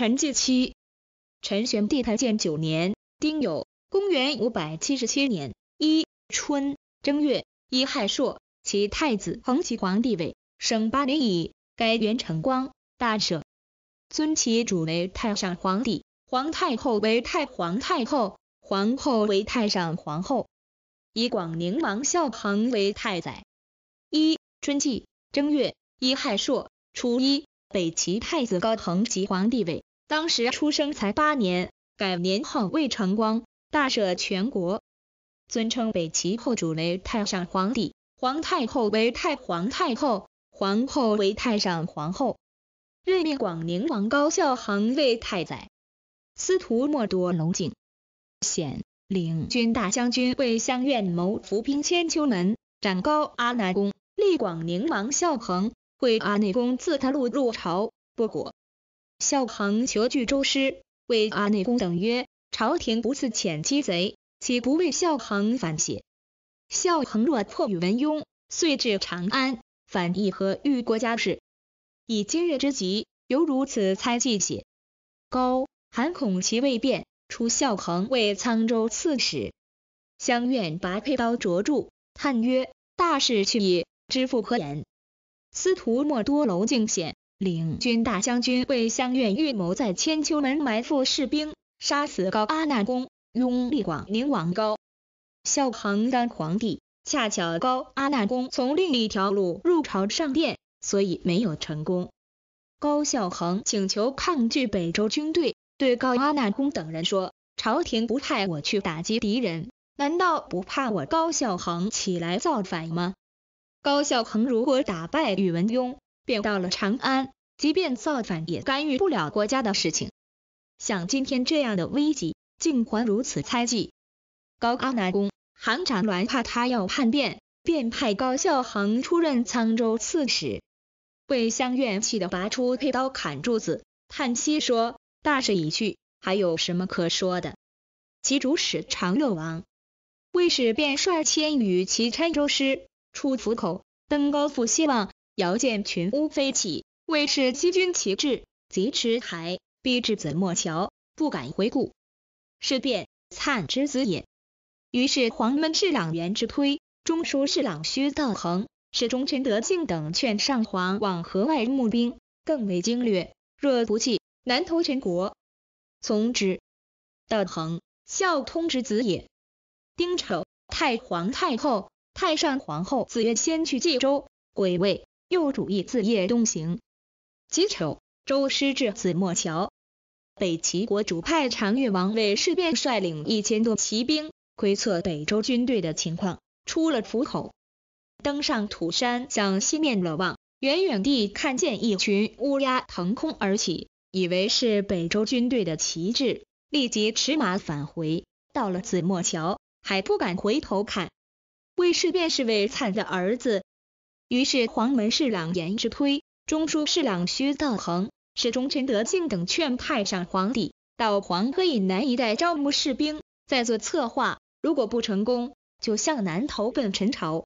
陈继期，陈玄帝太建九年，丁酉，公元五百七十七年一春正月，以亥朔其太子恒齐皇帝位，省八年乙，改元成光，大赦，尊其主为太上皇帝，皇太后为太皇太后，皇后为太上皇后，以广宁王孝恒为太宰。一春季正月，以亥朔初一，北齐太子高恒齐皇帝位。当时出生才八年，改年号为成光，大赦全国，尊称北齐后主为太上皇帝，皇太后为太皇太后，皇后为太上皇后，任命广宁王高孝恒为太宰，司徒莫多龙景显领军大将军为相愿谋伏兵千秋门斩高阿难公立广宁王孝恒，为阿内公自他路入朝不果。孝恒求具周师为阿内公等曰，朝廷不赐遣机贼，岂不为孝恒反写？”孝恒若破宇文邕，遂至长安，反议和御国家事。以今日之急，犹如此猜忌也。高、韩恐其未变，出孝恒为沧州刺史。相愿拔佩刀卓著，叹曰：大事去矣，知父何言？司徒莫多楼敬显。领军大将军魏相愿预谋在千秋门埋伏士兵，杀死高阿那公，拥立广宁王高孝恒当皇帝。恰巧高阿那公从另一条路入朝上殿，所以没有成功。高孝恒请求抗拒北周军队，对高阿那公等人说：“朝廷不派我去打击敌人，难道不怕我高孝恒起来造反吗？”高孝恒如果打败宇文邕。便到了长安，即便造反也干预不了国家的事情。像今天这样的危机，竟还如此猜忌。高阿南公、韩长鸾怕他要叛变，便派高孝恒出任沧州刺史。魏相院气的拔出佩刀砍柱子，叹息说：“大势已去，还有什么可说的？”其主使长乐王魏氏便率千余骑参州师出府口，登高复西望。遥见群乌飞起，谓是西军旗帜，疾驰台，逼至子墨桥，不敢回顾。是变，灿之子也。于是黄门侍郎袁之推、中书侍郎薛道衡、使中陈德敬等劝上皇往河外募兵，更为精略。若不济，难投全国。从之。道衡，孝通之子也。丁丑，太皇太后、太上皇后子元先去冀州，归位。右主义自夜东行，己丑，周师至子墨桥。北齐国主派长乐王为事变，率领一千多骑兵，窥测北周军队的情况，出了府口，登上土山向西面瞭望，远远地看见一群乌鸦腾空而起，以为是北周军队的旗帜，立即驰马返回，到了子墨桥，还不敢回头看。为事变是卫灿的儿子。于是，黄门侍郎颜之推、中书侍郎薛道衡、史忠臣德敬等劝太上皇帝到黄河以南一带招募士兵，再做策划。如果不成功，就向南投奔陈朝。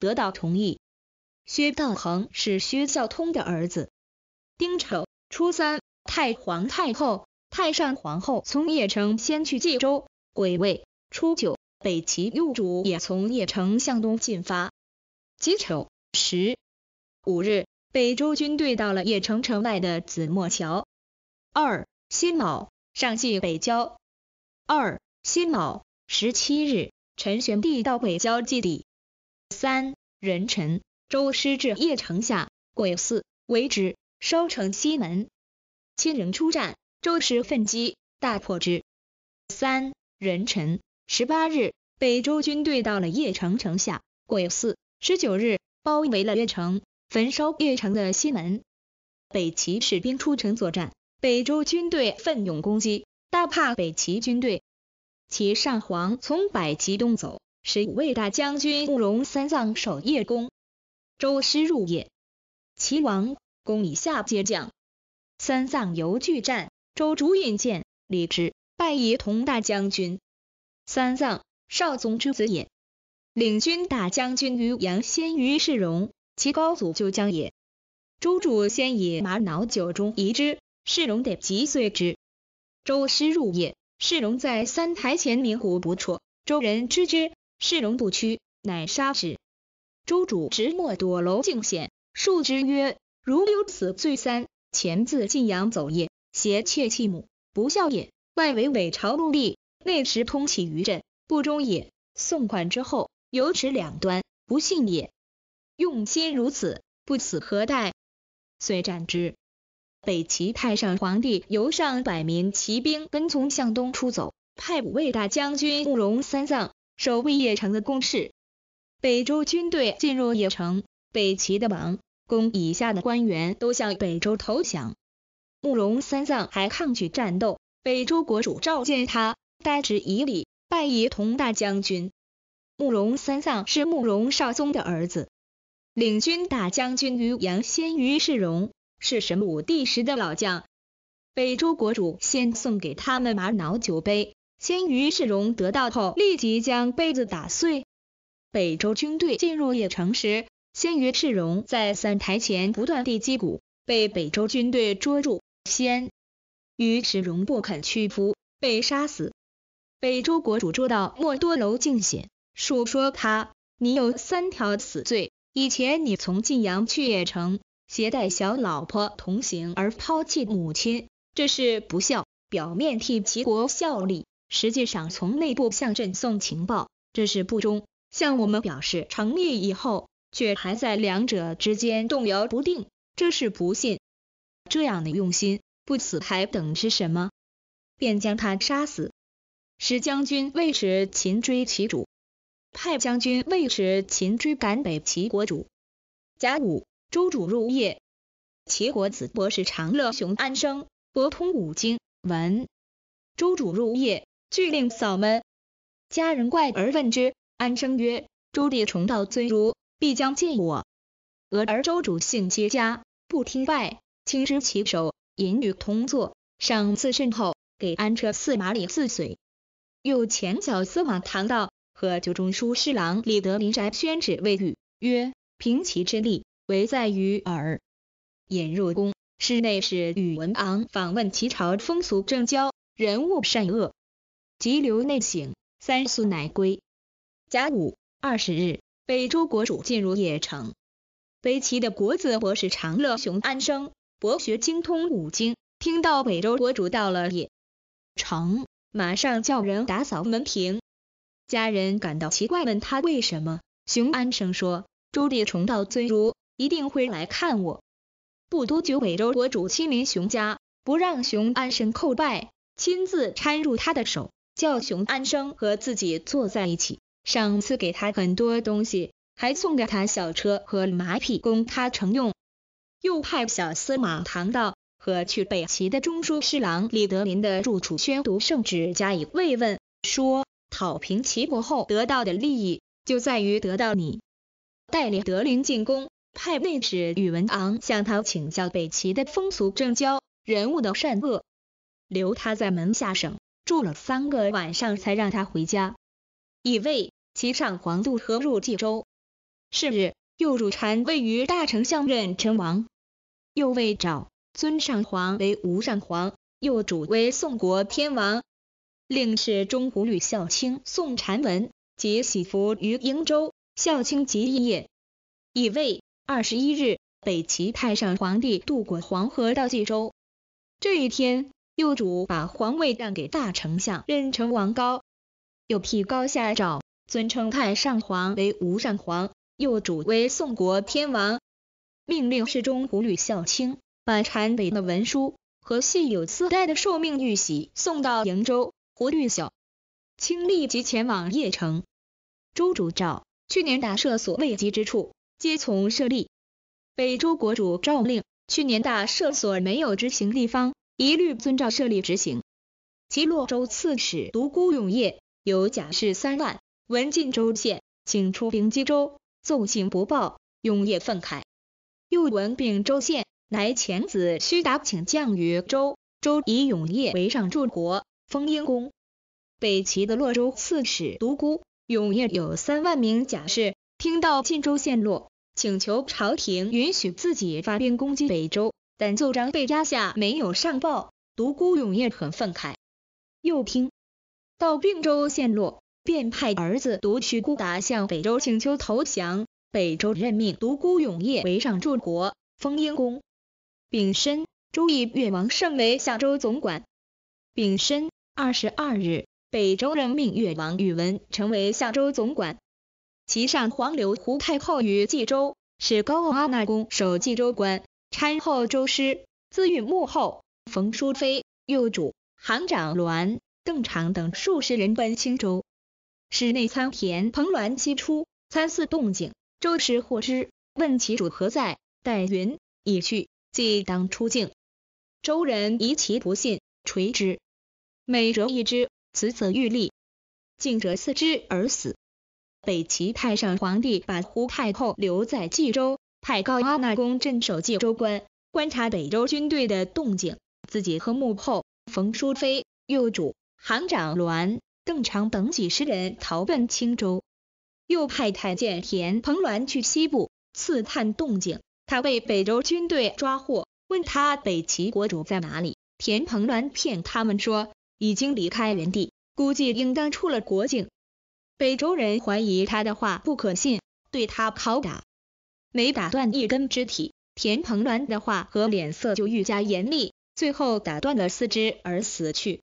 得到同意。薛道衡是薛孝通的儿子。丁丑，初三，太皇太后、太上皇后从邺城先去冀州，癸未，初九，北齐右主也从邺城向东进发。己丑。十五日，北周军队到了邺城城外的子墨桥。二辛卯，上系北郊。二辛卯，十七日，陈玄帝到北郊祭礼。三壬辰，周师至邺城下，癸巳，围之，收城西门。千人出战，周师奋击，大破之。三壬辰，十八日，北周军队到了邺城城下，癸巳，十九日。包围了越城，焚烧越城的西门。北齐士兵出城作战，北周军队奋勇攻击，大怕北齐军队。齐上皇从北齐东走，使五位大将军慕容三藏守夜宫。周师入夜，齐王攻以下皆将，三藏由拒战，周主引见，李之，拜仪同大将军。三藏少宗之子也。领军大将军于杨先于世荣，其高祖就将也。周主先以玛瑙酒中移之，世荣得即遂之。周师入也，世荣在三台前鸣鼓不辍，周人知之。世荣不屈，乃杀之。周主执墨朵楼敬显，数之曰：如有此罪三，前自晋阳走也，邪窃弃母，不孝也；外为伪朝戮力，内实通起于朕，不忠也。送款之后。由此两端，不信也。用心如此，不死何待？遂战之。北齐太上皇帝由上百名骑兵跟从向东出走，派五位大将军慕容三藏守卫邺城的攻势。北周军队进入邺城，北齐的王公以下的官员都向北周投降。慕容三藏还抗拒战斗，北周国主召见他，待之以礼，拜以同大将军。慕容三藏是慕容绍宗的儿子，领军大将军于杨先于世荣是神武帝时的老将。北周国主先送给他们玛瑙酒杯，先于世荣得到后立即将杯子打碎。北周军队进入邺城时，先于世荣在三台前不断地击鼓，被北周军队捉住。先于世荣不肯屈服，被杀死。北周国主捉到莫多楼敬先。述说他，你有三条死罪。以前你从晋阳去邺城，携带小老婆同行而抛弃母亲，这是不孝；表面替齐国效力，实际上从内部向朕送情报，这是不忠；向我们表示成立以后，却还在两者之间动摇不定，这是不信。这样的用心，不死还等之什么？便将他杀死。使将军尉迟擒追其主。派将军尉迟秦追赶北齐国主。甲午，周主入夜，齐国子博士长乐雄安生博通五经文，周主入夜，俱令扫门，家人怪而问之，安生曰：周帝崇道尊儒，必将见我。俄而周主性皆家，不听拜，亲执其手，引与同坐，赏赐甚厚，给安车四马，礼四岁。又遣脚司往唐道。和旧中书侍郎李德林宅宣旨未语，曰：平齐之力，唯在于耳。”引入宫，室内是宇文昂访问齐朝风俗政教人物善恶，急留内省。三宿乃归。甲午二十日，北周国主进入邺城。北齐的国子博士长乐雄安生，博学精通五经，听到北周国主到了邺城，马上叫人打扫门庭。家人感到奇怪，问他为什么。熊安生说：“周棣重道尊儒，一定会来看我。”不多久，北周国主亲临熊家，不让熊安生叩拜，亲自搀入他的手，叫熊安生和自己坐在一起，赏赐给他很多东西，还送给他小车和马匹供他乘用。又派小司马唐道和去北齐的中书侍郎李德林的住处宣读圣旨，加以慰问，说。讨平齐国后得到的利益，就在于得到你。带领德陵进攻，派内史宇文昂向他请教北齐的风俗政教、人物的善恶，留他在门下省住了三个晚上，才让他回家。以为齐上皇渡河入冀州，是日又入禅位于大丞相任陈王，又为诏尊上皇为吴上皇，又主为宋国天王。令侍中胡吕孝清宋禅文及玺符于瀛州。孝清即义也。乙未，二十一日，北齐太上皇帝渡过黄河到冀州。这一天，幼主把皇位让给大丞相任城王高，又辟高下诏，尊称太上皇为无上皇，幼主为宋国天王。命令侍中胡吕孝清把禅北的文书和系有丝带的受命玉玺送到瀛州。胡玉小，清立即前往邺城。周主诏：去年大赦所未及之处，皆从设立。北周国主诏令：去年大赦所没有执行地方，一律遵照设立执行。其洛州刺史独孤永业有甲士三万，闻晋州县请出兵击州，奏请不报，永业愤慨。又闻并州县乃遣子虚达请降于周，周以永业为上柱国。封英公，北齐的洛州刺史独孤永业有三万名甲士，听到晋州陷落，请求朝廷允许自己发兵攻击北周，但奏章被压下，没有上报。独孤永业很愤慨，又听到并州陷落，便派儿子独孤达向北周请求投降，北周任命独孤永业为上柱国、封英公，丙申，周易越王胜为下州总管，丙申。二十二日，北周任命越王宇文成为相州总管，其上皇刘胡太后于冀州，使高阿那公守冀州关，参后周师，自运幕后，冯淑妃、右主、行长栾、邓长等数十人奔青州。使内参田彭栾西出，参似动静，周师获知，问其主何在，待云已去，即当出境。周人疑其不信，垂之。每折一只，此则欲立，净折四只而死。北齐太上皇帝把胡太后留在冀州，派高阿那公镇守冀州关，观察北周军队的动静。自己和幕后冯淑妃、右主行长栾、邓长等几十人逃奔青州，又派太监田彭鸾去西部刺探动静。他被北周军队抓获，问他北齐国主在哪里，田彭鸾骗他们说。已经离开原地，估计应当出了国境。北周人怀疑他的话不可信，对他拷打，每打断一根肢体，田鹏鸾的话和脸色就愈加严厉，最后打断了四肢而死去。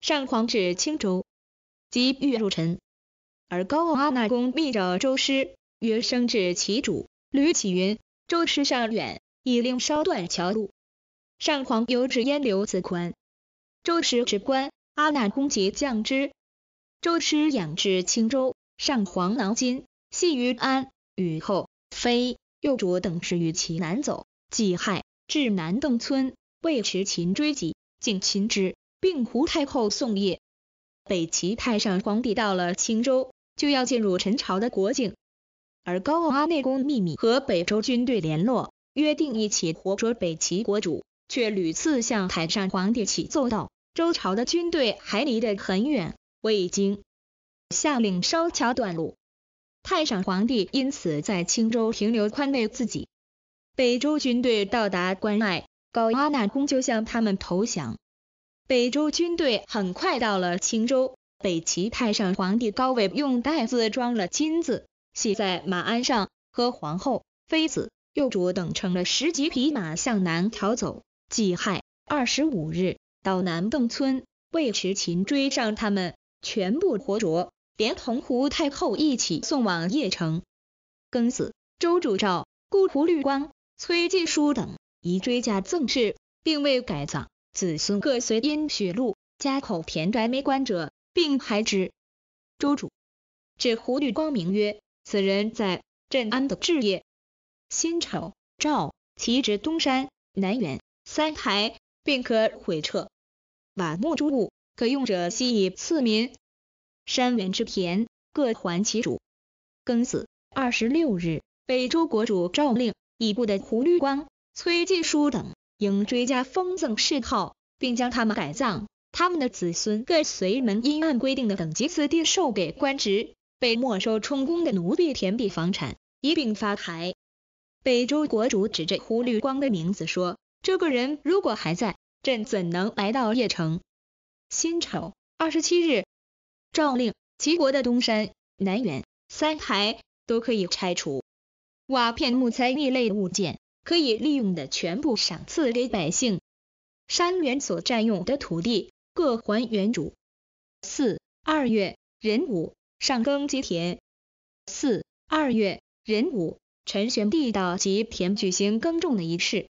上皇至青州，即欲入城，而高阿那公密诏周师，曰：“生至其主吕启云，周师上远，以令稍断桥路。”上皇由至烟柳子宽。周师之官，阿那公杰将之。周师养至青州，上皇囊金、系于安、雨后、飞、右卓等十余骑南走，既害，至南邓村，未持秦追击，竟擒之，并胡太后宋叶。北齐太上皇帝到了青州，就要进入陈朝的国境，而高傲阿内公秘密和北周军队联络，约定一起活捉北齐国主。却屡次向太上皇帝启奏道：“周朝的军队还离得很远，我已经下令烧桥断路。”太上皇帝因此在青州停留，宽慰自己。北周军队到达关隘，高阿那公就向他们投降。北周军队很快到了青州，北齐太上皇帝高纬用袋子装了金子，系在马鞍上，和皇后、妃子、幼主等乘了十几匹马向南逃走。己亥二十五日，到南邓村，尉迟勤追上他们，全部活捉，连同胡太后一起送往邺城。庚子，周主赵、孤胡律光、崔进书等，宜追加赠事，并未改葬，子孙各随因许禄。家口田宅没官者，并还之。周主指胡律光明曰：“此人在镇安的置业，辛丑，赵，其直东山南园。”三台，并可毁撤瓦木诸物，可用者悉以赐民。山原之田，各还其主。庚子二十六日，北周国主诏令，已故的胡律光、崔季书等，应追加封赠谥号，并将他们改葬。他们的子孙各随门因按规定的等级次第授给官职。被没收充公的奴婢、田地、房产，一并发牌。北周国主指着胡律光的名字说。这个人如果还在，朕怎能来到邺城？辛丑二十七日，诏令齐国的东山、南园、三台都可以拆除，瓦片、木材一类物件可以利用的全部赏赐给百姓。山园所占用的土地各还原主。四二月壬午，上耕及田。四二月壬午，陈玄帝到及田举行耕种的仪式。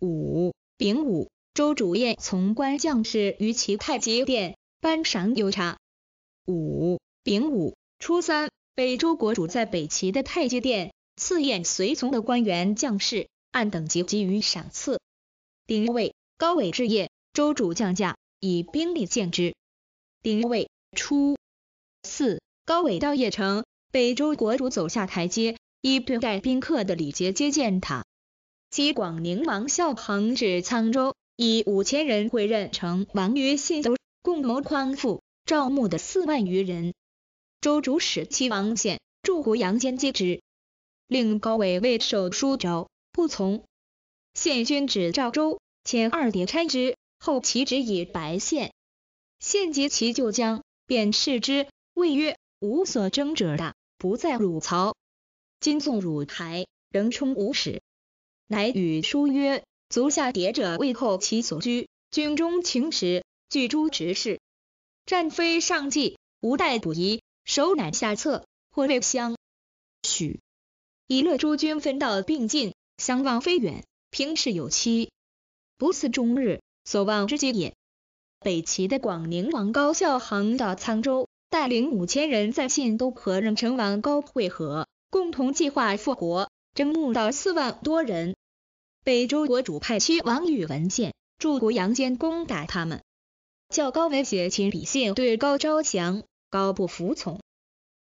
五丙午，周主宴从官将士于其太极殿，颁赏有茶。五丙午初三，北周国主在北齐的太极殿赐宴随从的官员将士，按等级给予赏赐。丁未，高伟置业，周主降驾，以兵力见之。丁未初四，高伟到邺城，北周国主走下台阶，以对待宾客的礼节接见他。其广宁王孝珩至沧州，以五千人会任城王于信州，共谋匡复。赵穆的四万余人，周主使齐王献驻胡杨间接之，令高伟为守书州，不从。献军指赵州，遣二叠差之，后齐职以白献。献即其旧将，便斥之，谓曰：吾所争者大，不在汝曹。今纵汝台，仍充吾使。乃与书曰：“足下谍者，未后其所居，军中情实，具诸执事。战非上计，无待补遗，手乃下策。或未相许，以乐诸军分道并进，相望非远，平事有期，不似终日所望之计也。”北齐的广宁王高孝行到沧州，带领五千人，在信都和任城王高会合，共同计划复国。征募到四万多人，北周国主派驱王宇文宪、驻国阳间攻打他们。叫高威胁亲笔信对高招降，高不服从。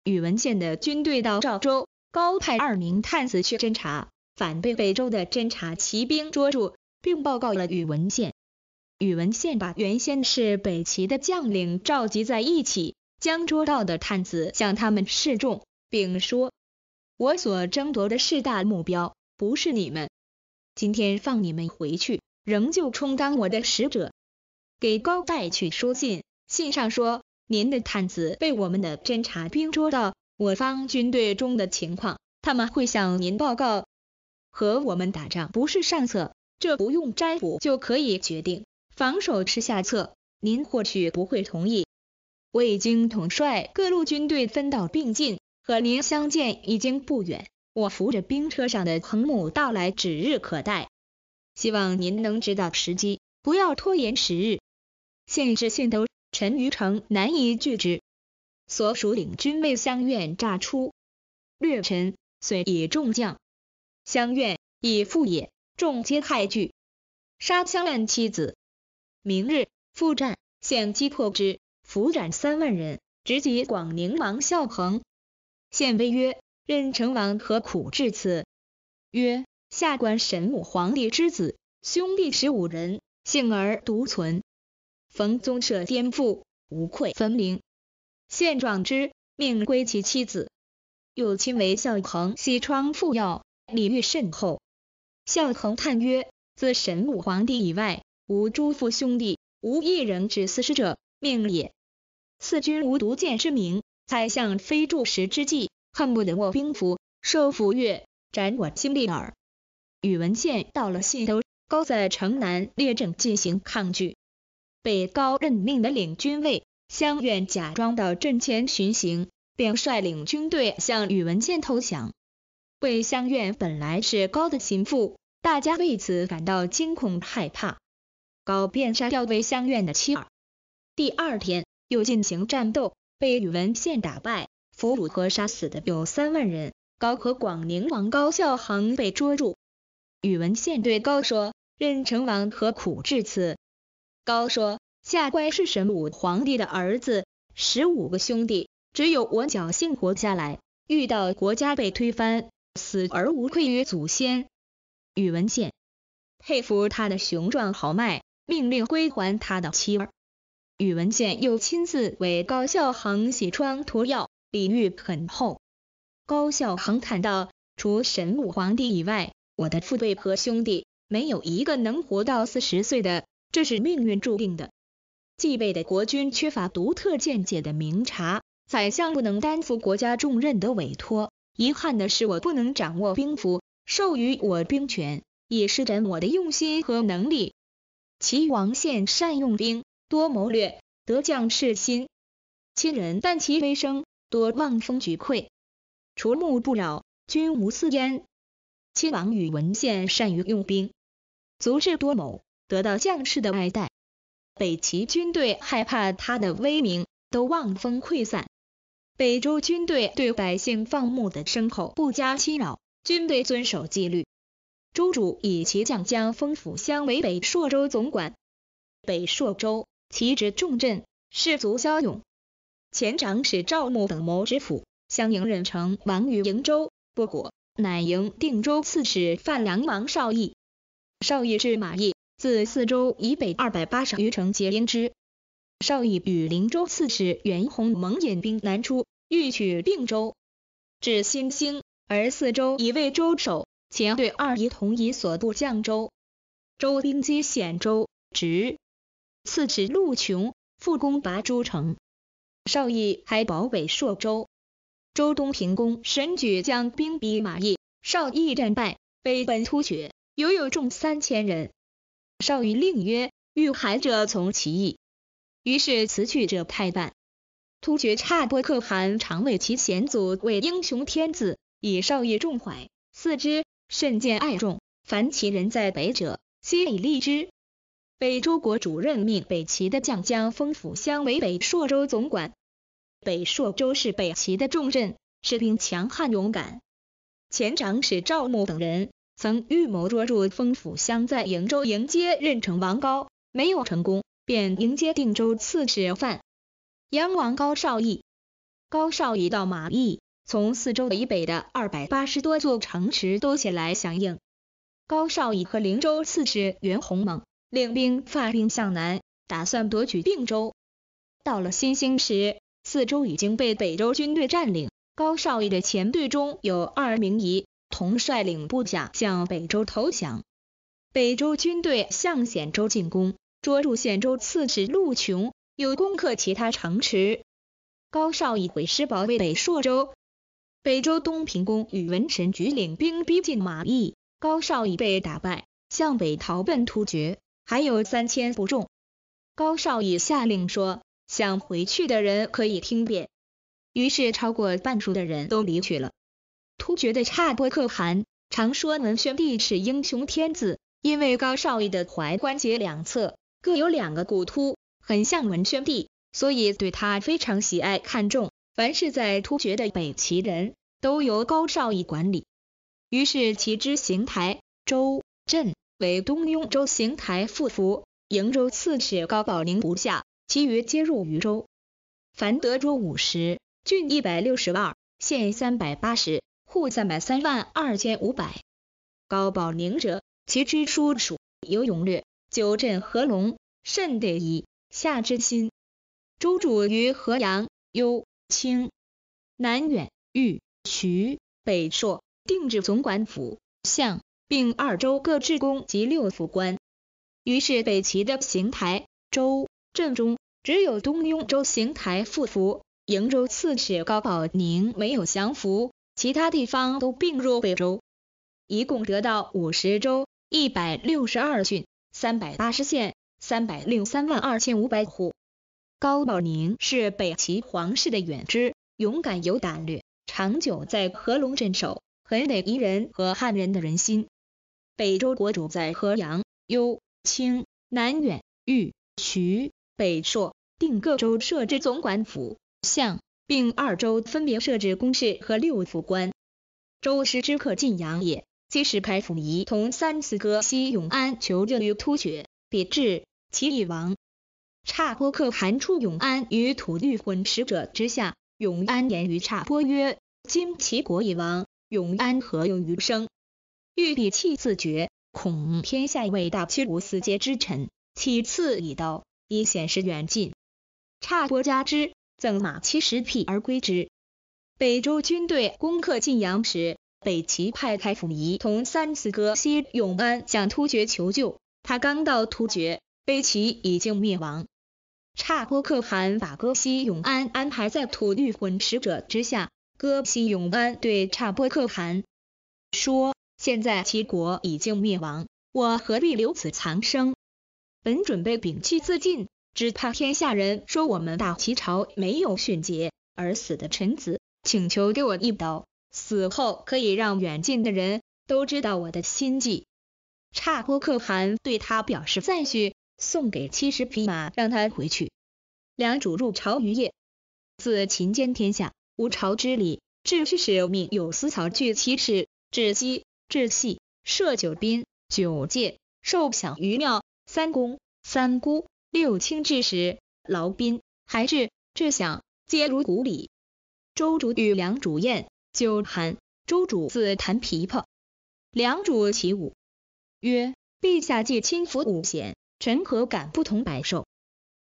宇文宪的军队到赵州，高派二名探子去侦查，反被北周的侦察骑兵捉住，并报告了宇文宪。宇文宪把原先是北齐的将领召集在一起，将捉到的探子向他们示众，并说。我所争夺的是大目标，不是你们。今天放你们回去，仍旧充当我的使者，给高盖去书信。信上说，您的探子被我们的侦察兵捉到，我方军队中的情况，他们会向您报告。和我们打仗不是上策，这不用占卜就可以决定。防守是下策，您或许不会同意。我已经统帅各路军队，分道并进。和您相见已经不远，我扶着兵车上的横木到来，指日可待。希望您能知道时机，不要拖延时日。现至信都，陈于城难以拒之，所属领军未相愿诈出。略臣虽以众将相愿以父也，众皆骇惧，杀相怨妻子。明日复战，现击破之，俘斩三万人，直击广宁王孝鹏。献威曰：“任成王何苦至此？”曰：“下官神武皇帝之子，兄弟十五人，幸而独存。逢宗社颠覆，无愧分陵。献状之，命归其妻子。又亲为孝恒西窗复药，礼遇甚厚。孝恒叹曰：‘自神武皇帝以外，无诸父兄弟，无一人之私师者，命也。四君无独见之明。’”在向飞筑石之际，恨不得握兵符，受符钺，斩管兄弟耳。宇文宪到了信州，高在城南列阵进行抗拒。被高任命的领军卫香愿假装到阵前巡行，便率领军队向宇文宪投降。魏香愿本来是高的心腹，大家为此感到惊恐害怕。高便杀掉魏香愿的妻儿。第二天又进行战斗。被宇文宪打败，俘虏和杀死的有三万人。高和广宁王高孝衡被捉住。宇文宪对高说：“任成王何苦至此？”高说：“下官是神武皇帝的儿子，十五个兄弟，只有我侥幸活下来。遇到国家被推翻，死而无愧于祖先。”宇文宪佩服他的雄壮豪迈，命令归还他的妻儿。宇文宪又亲自为高孝恒洗疮涂药，礼遇很厚。高孝恒叹道：“除神武皇帝以外，我的父辈和兄弟没有一个能活到四十岁的，这是命运注定的。继位的国君缺乏独特见解的明察，宰相不能担负国家重任的委托。遗憾的是，我不能掌握兵符，授予我兵权，以施展我的用心和能力。齐王宪善用兵。”多谋略，得将士心。亲人但其威声，多望风举溃。除目不扰，君无私焉。亲王宇文宪善于用兵，足智多谋，得到将士的爱戴。北齐军队害怕他的威名，都望风溃散。北周军队对百姓放牧的牲口不加侵扰，军队遵守纪律。周主以其将将封府乡为北朔州总管，北朔州。其职重镇，士卒骁勇。前长史赵穆等谋之，辅相迎任城王于瀛州，不果，乃迎定州刺史范良王少义。少义至马邑，自四州以北二百八十余城皆兵之。少义与灵州刺史袁弘蒙引兵南出，欲取并州，至新兴，而四州以为州守，前队二夷同以所部将州，州兵皆险州，直赐使陆琼复攻拔诸城，邵义还保北朔州。周东平公神举将兵逼马邑，邵义战败，北奔突厥，犹有众三千人。邵义令曰：“欲韩者从其意。”于是辞去者太半。突厥差拨可汗常为其贤祖为英雄天子，以邵义重怀，四之甚见爱重。凡其人在北者，悉以利之。北周国主任命北齐的将将封府乡为北朔州总管。北朔州是北齐的重镇，士兵强悍勇敢。前长史赵牧等人曾预谋捉住封府乡，在瀛州迎接任城王高，没有成功，便迎接定州刺史范阳王高绍义。高绍义到马邑，从四周以北的二百八十多座城池都起来响应。高绍义和灵州刺史袁弘猛。领兵发兵向南，打算夺取并州。到了新兴时，四周已经被北周军队占领。高绍义的前队中有二名仪，同率领部下向北周投降。北周军队向显州进攻，捉住显州刺史陆琼，又攻克其他城池。高绍义毁师保卫北朔州。北周东平公与文臣举领兵逼近马邑，高绍义被打败，向北逃奔突厥。还有三千不中，高少义下令说：“想回去的人可以听便。”于是超过半数的人都离去了。突厥的差拨可汗常说文宣帝是英雄天子，因为高少义的踝关节两侧各有两个骨突，很像文宣帝，所以对他非常喜爱看重。凡是在突厥的北齐人都由高少义管理，于是齐之邢台州镇。为东雍州邢台副府，瀛州刺史高保宁不下，其余皆入渝州。凡德州五十，郡一百六十二，县三百八十，户三百三万二千五百。高保宁者，其支书属有勇略，九镇合龙，甚得以下之心。州主于河阳、幽、清、南远、豫、徐、北朔，定治总管府、相。并二州各置公及六府官，于是北齐的邢台州、正中只有东雍州邢台复服，瀛州刺史高保宁没有降服，其他地方都并入北周，一共得到五十州、一百六十二郡、三百八十县、三百六十三万二千五百户。高保宁是北齐皇室的远支，勇敢有胆略，长久在合龙镇守，很得彝人和汉人的人心。北周国主在河阳、幽、清、南远、豫、徐、北朔、定各州设置总管府、相，并二州分别设置公事和六府官。周师之克晋阳也，即时开府仪同三司哥西永安求救于突厥，别至其已亡。差拨客韩出永安于土地混使者之下，永安言于差拨曰：今其国已亡，永安何用余生？欲彼弃自绝，恐天下未大屈无私节之臣。其次以刀，以显示远近。差波加之，赠马七十匹而归之。北周军队攻克晋阳时，北齐派太傅仪同三次哥西永安向突厥求救。他刚到突厥，北齐已经灭亡。差拨可汗把哥西永安安排在吐律魂使者之下。哥西永安对差拨可汗说。现在齐国已经灭亡，我何必留此残生？本准备摒弃自尽，只怕天下人说我们大齐朝没有殉节而死的臣子。请求给我一刀，死后可以让远近的人都知道我的心迹。差拨可汗对他表示赞许，送给七十匹马，让他回去。梁主入朝于夜，自秦兼天下，无朝之礼，至是使命有司草据其事，至今至细，设九宾，九戒、受享于庙，三公、三姑、六卿之时，劳宾、还至、致享，皆如古礼。周主与梁主宴，酒酣，周主自弹琵琶，梁主起舞，曰：“陛下既亲抚五弦，臣何敢不同百兽？”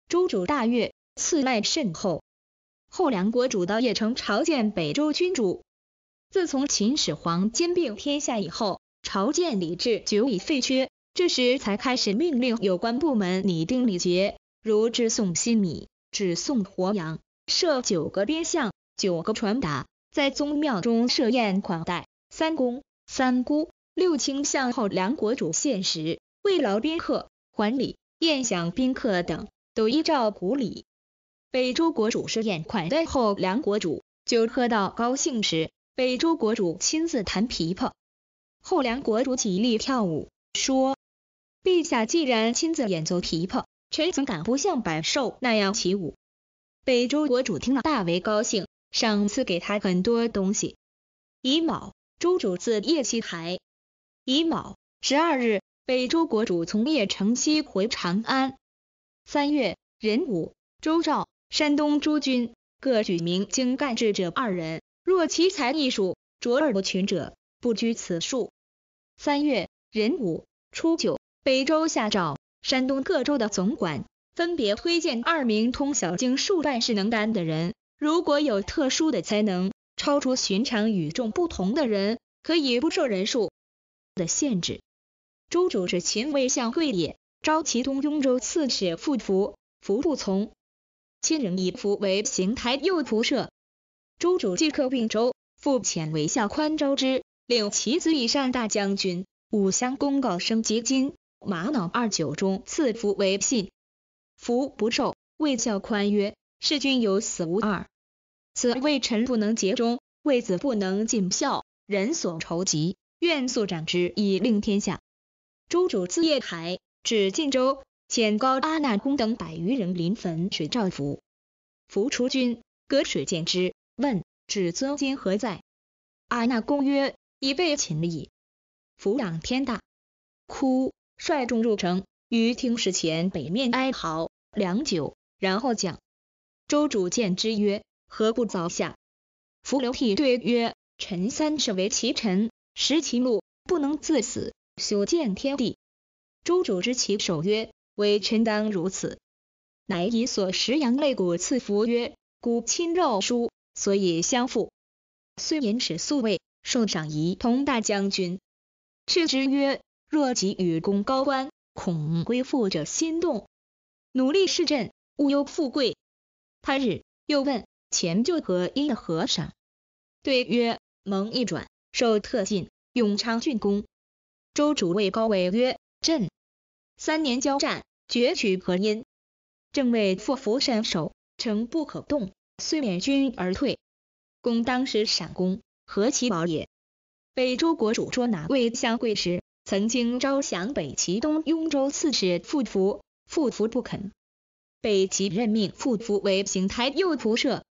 周主大悦，赐脉甚厚。后梁国主到邺城朝见北周君主。自从秦始皇兼并天下以后，朝见礼制久已废缺，这时才开始命令有关部门拟定礼节，如只送新米，只送活羊，设九个边相，九个传达，在宗庙中设宴款待三公、三姑、六卿，向后梁国主献食，慰劳宾客，还礼宴享宾客等，都依照古礼。北周国主设宴款待后梁国主，酒喝到高兴时。北周国主亲自弹琵琶，后梁国主起立跳舞，说：“陛下既然亲自演奏琵琶，臣怎敢不像百兽那样起舞？”北周国主听了大为高兴，赏赐给他很多东西。乙卯，周主自夜西台。乙卯十二日，北周国主从邺城西回长安。三月壬午，周赵、山东诸军各举名京干智者二人。若其才艺术卓尔不群者，不拘此数。三月壬午，初九，北周下诏，山东各州的总管分别推荐二名通晓经术、办事能干的人。如果有特殊的才能，超出寻常、与众不同的人，可以不受人数的限制。周主是秦魏相贵也，召其东雍州刺史傅福，伏不从，千人以福为邢台右仆射。朱主即克并州，复遣为校宽州之，令其子以上大将军，五相公告升级金、玛瑙二九中赐福为信。福不受，谓孝宽曰：“是君有死无二，此为臣不能竭忠，为子不能尽孝，人所愁集，愿速斩之，以令天下。”朱主自夜台至晋州，遣高阿难公等百余人临汾水，照福。福除君，隔水见之。问至尊今何在？阿那公曰：已被擒矣。扶养天大哭，率众入城。于听事前北面哀嚎良久，然后讲。周主见之曰：何不早下？扶流涕对曰：臣三世为其臣，食其禄，不能自死，修见天地。周主知其守曰：“为臣当如此。乃以所食羊肋骨赐福曰：骨亲肉疏。所以相负，虽年齿素未，受赏仪同大将军。斥之曰：若及与公高官，恐归附者心动。努力侍朕，勿忧富贵。他日又问前就河因的和尚，对曰：蒙一转，受特进，永昌郡公。周主位高为曰：朕三年交战，攫取何因？正为复福善守诚不可动。遂免军而退，公当时闪公，何其宝也！北周国主捉拿魏相贵时，曾经招降北齐东雍州刺史傅福，傅福不肯。北齐任命傅福为平台右仆射。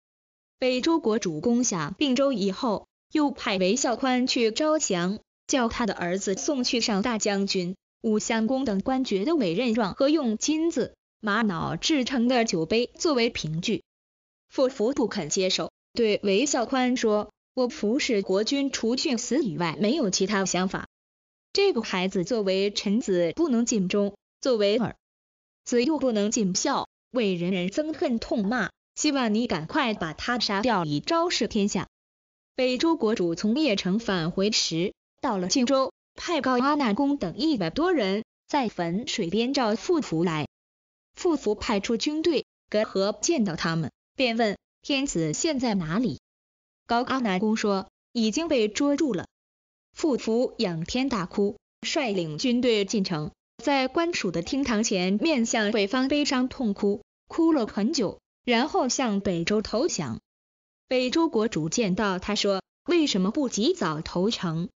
北周国主攻下并州以后，又派韦孝宽去招降，叫他的儿子送去上大将军、武相公等官爵的委任状和用金子、玛瑙制成的酒杯作为凭据。傅福不肯接受，对韦孝宽说：“我服侍国君，除去死以外，没有其他想法。这个孩子作为臣子不能尽忠，作为儿子又不能尽孝，为人人憎恨痛骂。希望你赶快把他杀掉，以昭示天下。”北周国主从邺城返回时，到了晋州，派高阿那公等一百多人在汾水边召傅福来。傅福派出军队隔河见到他们。便问天子现在哪里？高阿南公说已经被捉住了。傅福仰天大哭，率领军队进城，在官署的厅堂前面向北方悲伤痛哭，哭了很久，然后向北周投降。北周国主见到他说为什么不及早投诚？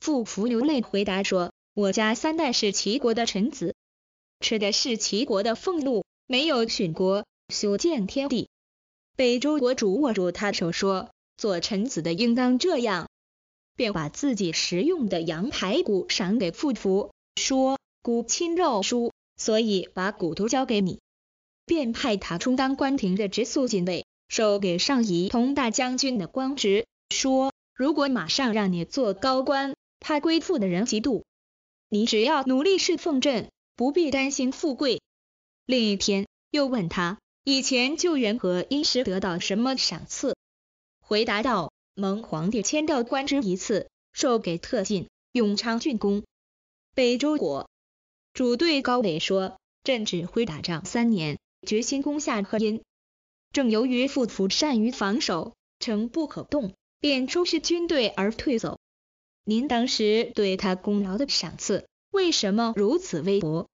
傅福流泪回答说我家三代是齐国的臣子，吃的是齐国的俸禄，没有殉国，修建天地。北周国主握住他手说，做臣子的应当这样，便把自己食用的羊排骨赏给傅福，说，骨亲肉疏，所以把骨头交给你，便派他充当关庭的直宿禁卫，授给上仪同大将军的官职，说，如果马上让你做高官，怕归附的人嫉妒，你只要努力侍奉朕，不必担心富贵。另一天，又问他。以前救援和殷时得到什么赏赐？回答道：蒙皇帝迁调官职一次，授给特进、永昌郡公。北周国主对高伟说：朕指挥打仗三年，决心攻下河阴，正由于父府善于防守，城不可动，便出使军队而退走。您当时对他功劳的赏赐，为什么如此微薄？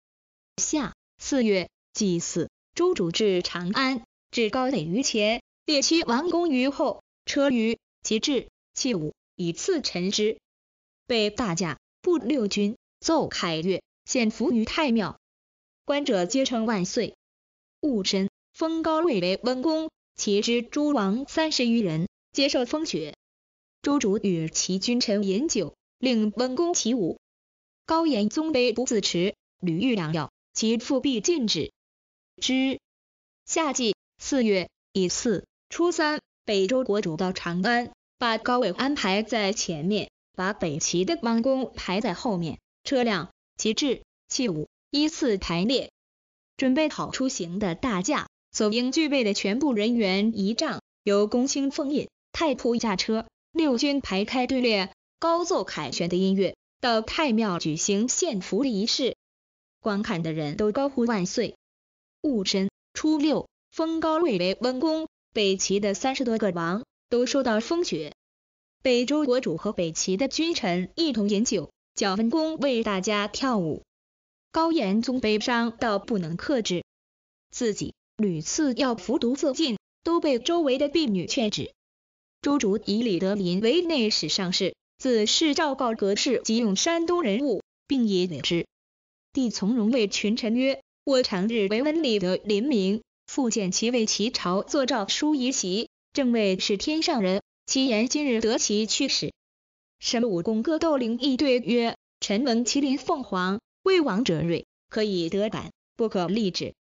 下四月祭祀。诸主至长安，至高垒于前，列七王公于后，车舆、其帜、器物以次陈之。被大驾，布六军，奏凯乐，献俘于太庙，观者皆称万岁。戊申，封高尉为温公，其之诸王三十余人，皆受封爵。诸主与其君臣饮酒，令温公起舞。高延宗卑不自持，吕豫良药，其父必禁止。之夏季四月乙巳初三，北周国主到长安，把高伟安排在前面，把北齐的王公排在后面，车辆、旗帜、器物依次排列，准备好出行的大驾所应具备的全部人员仪仗，由公卿奉印，太仆驾车，六军排开队列，高奏凯旋的音乐，到太庙举行献俘的仪式，观看的人都高呼万岁。戊申，初六，封高瑞为温公。北齐的三十多个王都受到封爵。北周国主和北齐的君臣一同饮酒，叫温公为大家跳舞。高延宗悲伤到不能克制，自己屡次要服毒自尽，都被周围的婢女劝止。周主以李德林为内史上士，自是赵告格式，即用山东人物，并以委之。帝从容谓群臣曰。我常日为文李德林明复见其为齐朝作诏书一席，正谓是天上人。其言今日得其去使，什么武功歌斗灵异？对曰：臣闻麒麟凤凰，为王者瑞，可以得感，不可立志。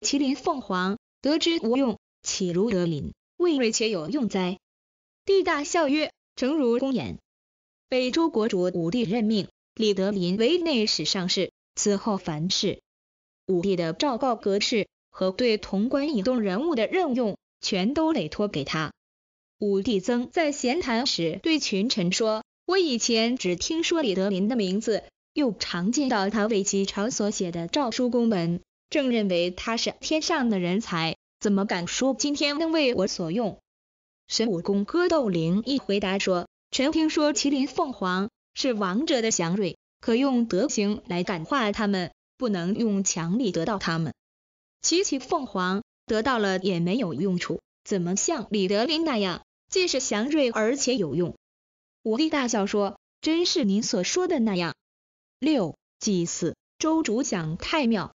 麒麟凤凰得之无用，岂如得麟？未瑞且有用哉！帝大笑曰：诚如公言。北周国主武帝任命李德林为内史上士，此后凡事。武帝的诏告格式和对潼关以动人物的任用，全都委托给他。武帝曾在闲谈时对群臣说：“我以前只听说李德林的名字，又常见到他为其朝所写的诏书公文，正认为他是天上的人才，怎么敢说今天能为我所用？”神武公歌斗灵一回答说：“臣听说麒麟凤凰是王者的祥瑞，可用德行来感化他们。”不能用强力得到他们，举起凤凰得到了也没有用处，怎么像李德林那样，既是祥瑞而且有用？武帝大笑说：“真是您所说的那样。”六祭祀，周主讲太庙。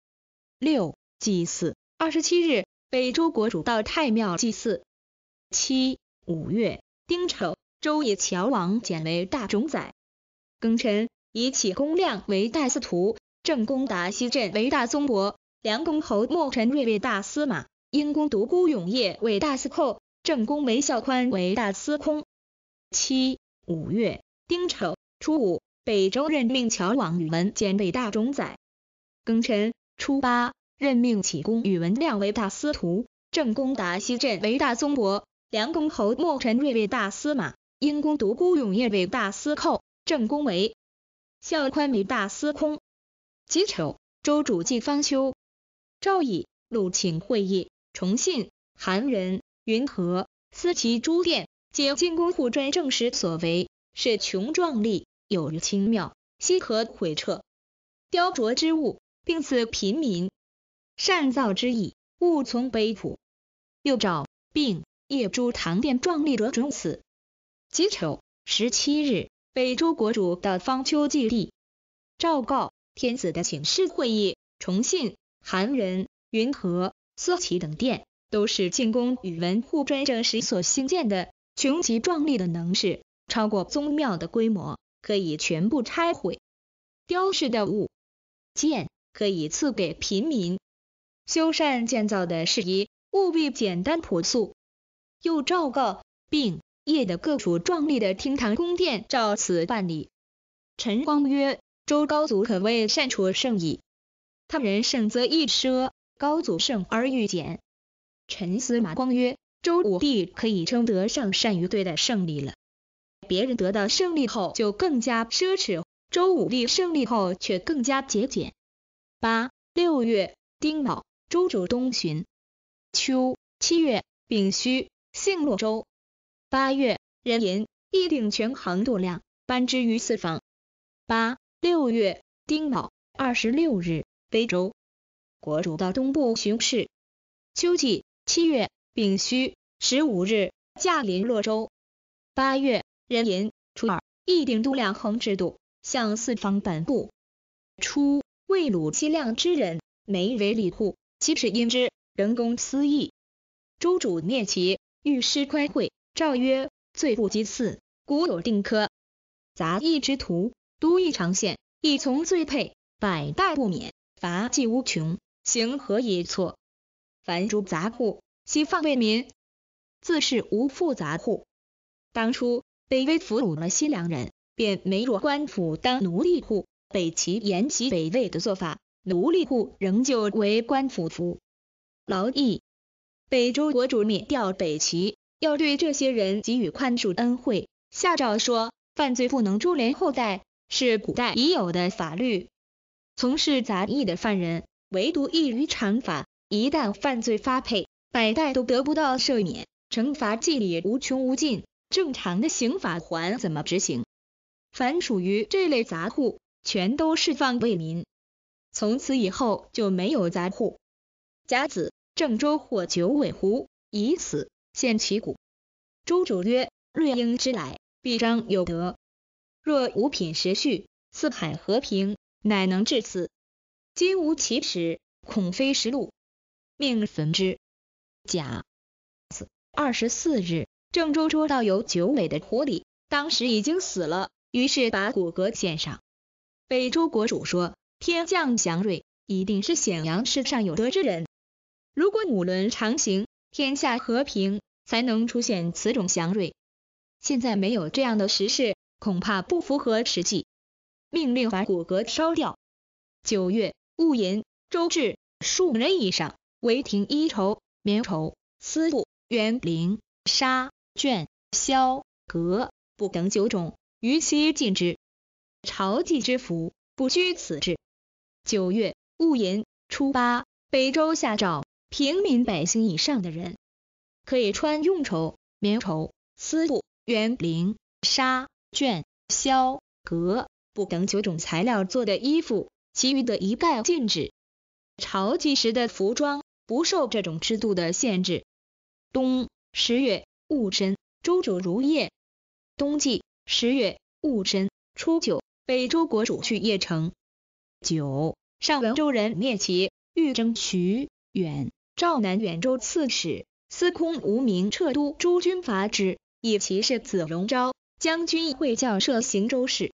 六祭祀，二十七日，北周国主到太庙祭祀。七五月丁丑，周以乔王简为大冢宰，庚辰以启公亮为大司徒。正公达西镇为大宗伯，梁公侯莫陈瑞为大司马，英公独孤永业为大司寇，正公为孝宽为大司空。七五月丁丑初五，北周任命乔王宇文兼为大冢宰。庚辰初八，任命启公宇文亮为大司徒，正公达西镇为大宗伯，梁公侯莫陈瑞为大司马，英公独孤永业为大司寇，正公为孝宽为大司空。己丑，周主祭方丘，诏以陆请会议，重信韩人云何思齐诸殿皆进攻户砖，正时所为，是穷壮丽，有如精妙，悉可毁撤，雕琢之物，并赐平民善造之意，勿从碑谱。又诏并夜诸唐殿壮丽者准此。己丑十七日，北周国主到方丘祭地，诏告。天子的请示会议，重信、韩人、云和、思齐等殿，都是进宫宇文护专政时所兴建的，穷奇壮丽的能事，超过宗庙的规模，可以全部拆毁。雕饰的物件，可以赐给平民。修缮建造的事宜，务必简单朴素。又昭告并叶的各处壮丽的厅堂宫殿，照此办理。陈光曰。周高祖可谓善处胜矣。他人胜则易奢，高祖胜而欲俭。陈司马光曰：周武帝可以称得上善于对待胜利了。别人得到胜利后就更加奢侈，周武帝胜利后却更加节俭。八六月丁卯，周主东巡。秋七月丙戌，幸洛州。八月壬寅，义鼎全行度量，颁之于四方。八。六月，丁卯，二十六日，北周国主到东部巡视。秋季，七月，丙戌，十五日，驾临洛州。八月，壬寅，初二，议定度量衡制度，向四方颁布。初，魏鲁轻量之人，每为礼户，其始因之，人公私议。周主念其欲师乖会，诏曰：罪不及次，古有定科。杂役之徒。都邑长县，亦从罪配，百代不免，罚计无穷，行何以错？凡诸杂户，悉放为民，自是无复杂户。当初北魏俘虏了西凉人，便没入官府当奴隶户。北齐沿袭北魏的做法，奴隶户仍旧为官府服劳役。北周国主灭掉北齐，要对这些人给予宽恕恩惠，下诏说，犯罪不能株连后代。是古代已有的法律，从事杂役的犯人，唯独异于常法，一旦犯罪发配，百代都得不到赦免，惩罚纪律无穷无尽，正常的刑法还怎么执行？凡属于这类杂户，全都释放为民，从此以后就没有杂户。甲子，郑州或九尾狐，以死，献其骨。周主曰：略应之来，必彰有德。若五品时序，四海和平，乃能至此。今无其耻，恐非实录，命焚之。甲二十四日，郑州捉到有九尾的狐狸，当时已经死了，于是把骨骼献上。北周国主说：天降祥瑞，一定是显阳世上有德之人。如果五伦常行，天下和平，才能出现此种祥瑞。现在没有这样的时事。恐怕不符合实际，命令把骨骼烧掉。九月戊寅，周至庶人以上为停衣绸、棉绸、丝布、圆绫、纱、绢、绡、革、布等九种，逾期禁止。朝祭之服不拘此制。九月戊寅初八，北周下诏，平民百姓以上的人可以穿用绸、棉绸、丝布、圆绫、纱。绢、绡、革、布等九种材料做的衣服，其余的一概禁止。朝祭时的服装不受这种制度的限制。冬十月戊申，周主如夜。冬季十月戊申，初九，北周国主去邺城。九，上文周人灭齐，欲征徐远，赵南远州刺史司空无名撤都诸军伐之，以其是子龙昭。将军会教设行州市，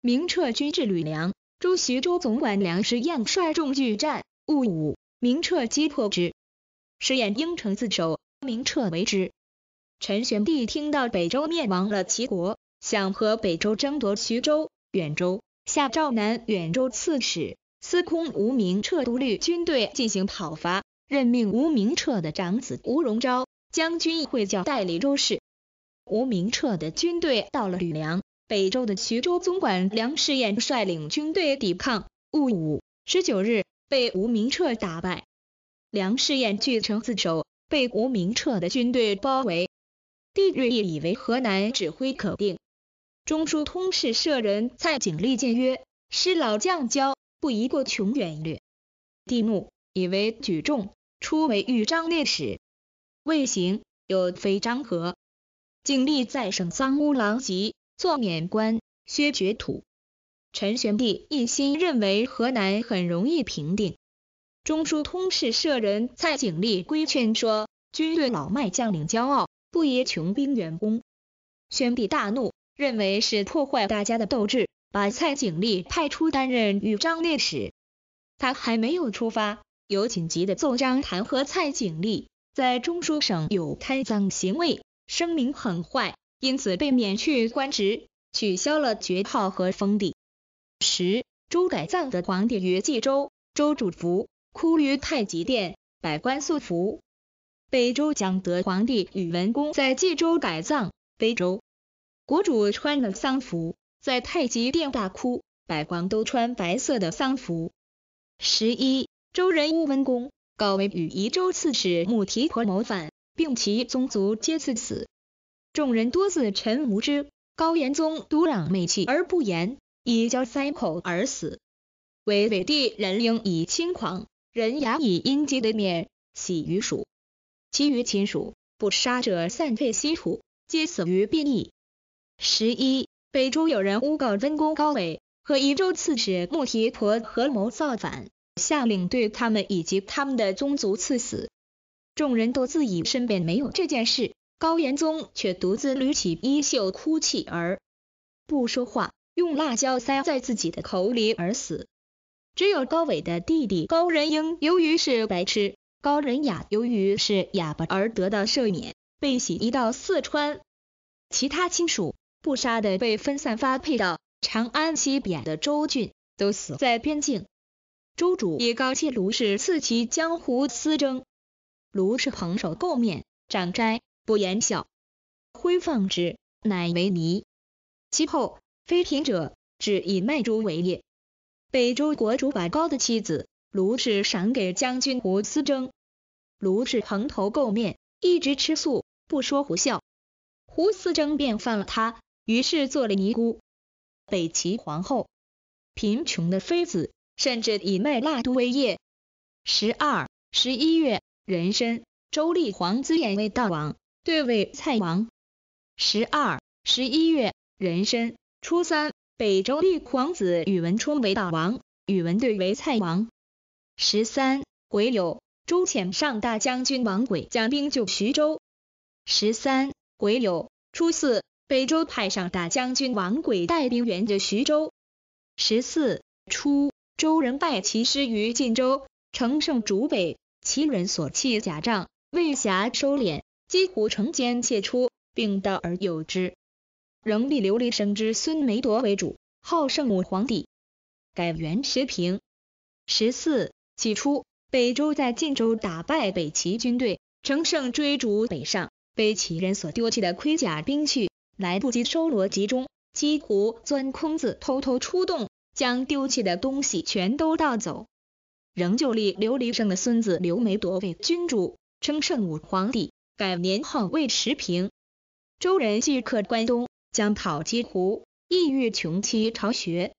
明彻军至吕梁，朱徐州总管粮食彦率众拒战，戊午，明彻击破之，时彦应城自守，明彻为之。陈玄帝听到北周灭亡了齐国，想和北周争夺徐州、远州，下诏南远州刺史司空吴明彻独立军队进行讨伐，任命吴明彻的长子吴荣昭将军会教代理州事。吴明彻的军队到了吕梁，北周的徐州总管梁士彦率领军队抵抗，戊午十九日被吴明彻打败。梁士彦据城自守，被吴明彻的军队包围。帝亦以为河南指挥可定。中书通事舍人蔡景力谏曰：“师老将骄，不宜过穷远略。”帝怒，以为举众，初为豫章列史，未行，有非张合。景历在省赃污狼籍，作免官，削爵土。陈玄帝一心认为河南很容易平定。中书通事舍人蔡景历规劝说，军队老迈，将领骄傲，不宜穷兵远攻。玄帝大怒，认为是破坏大家的斗志，把蔡景历派出担任豫章内史。他还没有出发，有紧急的奏章弹劾蔡景历在中书省有贪赃行为。声名很坏，因此被免去官职，取消了爵号和封地。十，周改葬的皇帝于冀州，周主福哭于太极殿，百官素服。北周将德皇帝宇文公在冀州改葬，北周国主穿了丧服，在太极殿大哭，百官都穿白色的丧服。十一，周人乌文公高为与夷州刺史穆提婆谋反。令其宗族皆赐死，众人多自陈无知。高延宗独攘媚气而不言，以交塞口而死。为北地人应以轻狂，人牙以阴机的免，喜于蜀。其余亲属不杀者散退西土，皆死于变异。十一，北周有人诬告温公高伟和益州刺史穆提婆合谋造反，下令对他们以及他们的宗族赐死。众人都自以身边没有这件事，高延宗却独自捋起衣袖哭泣而不说话，用辣椒塞在自己的口里而死。只有高伟的弟弟高仁英，由于是白痴，高仁雅由于是哑巴而得到赦免，被洗移到四川。其他亲属不杀的被分散发配到长安西边的州郡，都死在边境。州主以高诫卢氏，刺其江湖私争。卢氏蓬首垢面，长斋不言笑，挥放之，乃为尼。其后，妃嫔者，只以卖猪为业。北周国主百高的妻子卢氏赏给将军胡思征，卢氏蓬头垢面，一直吃素，不说胡笑，胡思征便放了他，于是做了尼姑。北齐皇后，贫穷的妃子，甚至以卖蜡烛为业。十二十一月。人参，周立皇子衍为大王，对魏蔡王。十二十一月，人参。初三，北周立皇子宇文冲为大王，宇文对为蔡王。十三癸酉，周遣上大将军王轨将兵救徐州。十三癸酉，初四，北周派上大将军王轨带兵援救徐州。十四初，周人败其师于晋州，乘胜逐北。齐人所弃甲仗，未暇收敛，几乎城间窃出，并盗而有之。仍立琉璃生之孙梅铎为主，号圣母皇帝，改元始平。十四，起初，北周在晋州打败北齐军队，乘胜追逐北上，被齐人所丢弃的盔甲兵器，来不及收罗集中，几乎钻空子偷偷出洞，将丢弃的东西全都盗走。仍旧立刘黎圣的孙子刘梅铎为君主，称圣武皇帝，改年号为始平。周人既克关东，将讨鸡胡，意欲穷其巢穴。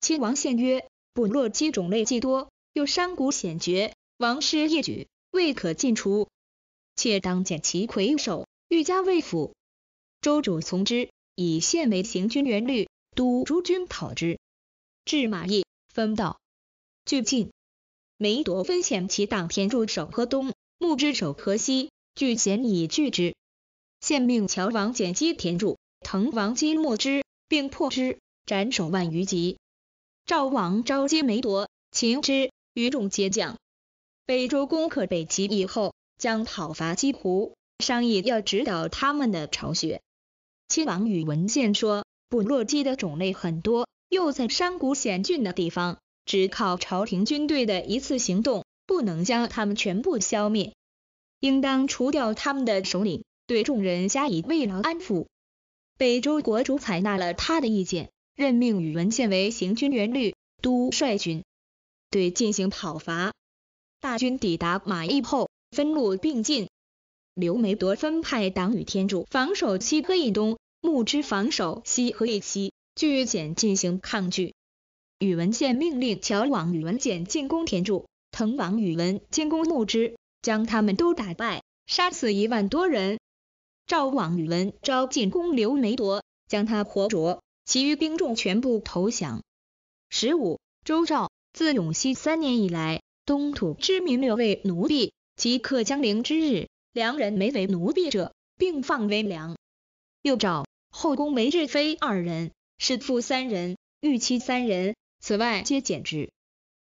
亲王献曰：“部落鸡种类既多，又山谷险绝，王师一举，未可尽除。且当减其魁首，欲加慰府。”周主从之，以献为行军元律，督诸军讨之。至马邑，分道俱进。梅朵分遣其党田入守河东，牧之守河西，拒贤以拒之。县命乔王简击田入，滕王击墨之，并破之，斩首万余级。赵王召击梅朵，秦之，余众皆降。北周攻克北齐以后，将讨伐姬胡，商议要直捣他们的巢穴。亲王宇文献说，部落鸡的种类很多，又在山谷险峻的地方。只靠朝廷军队的一次行动，不能将他们全部消灭，应当除掉他们的首领，对众人加以慰劳安抚。北周国主采纳了他的意见，任命宇文宪为行军元律都率军对进行讨伐。大军抵达马邑后，分路并进。刘梅德分派党羽天柱防守西柯以东，牧之防守西柯以西，据简进行抗拒。宇文宪命令乔王宇文简进攻田助，滕王宇文进攻穆之，将他们都打败，杀死一万多人。赵王宇文昭进攻刘梅夺，将他活捉，其余兵众全部投降。十五，周赵自永熙三年以来，东土之名略为奴婢及克江陵之日，良人没为奴婢者，并放为良。又诏后宫为日妃二人，侍父三人，御妻三人。此外，皆减之。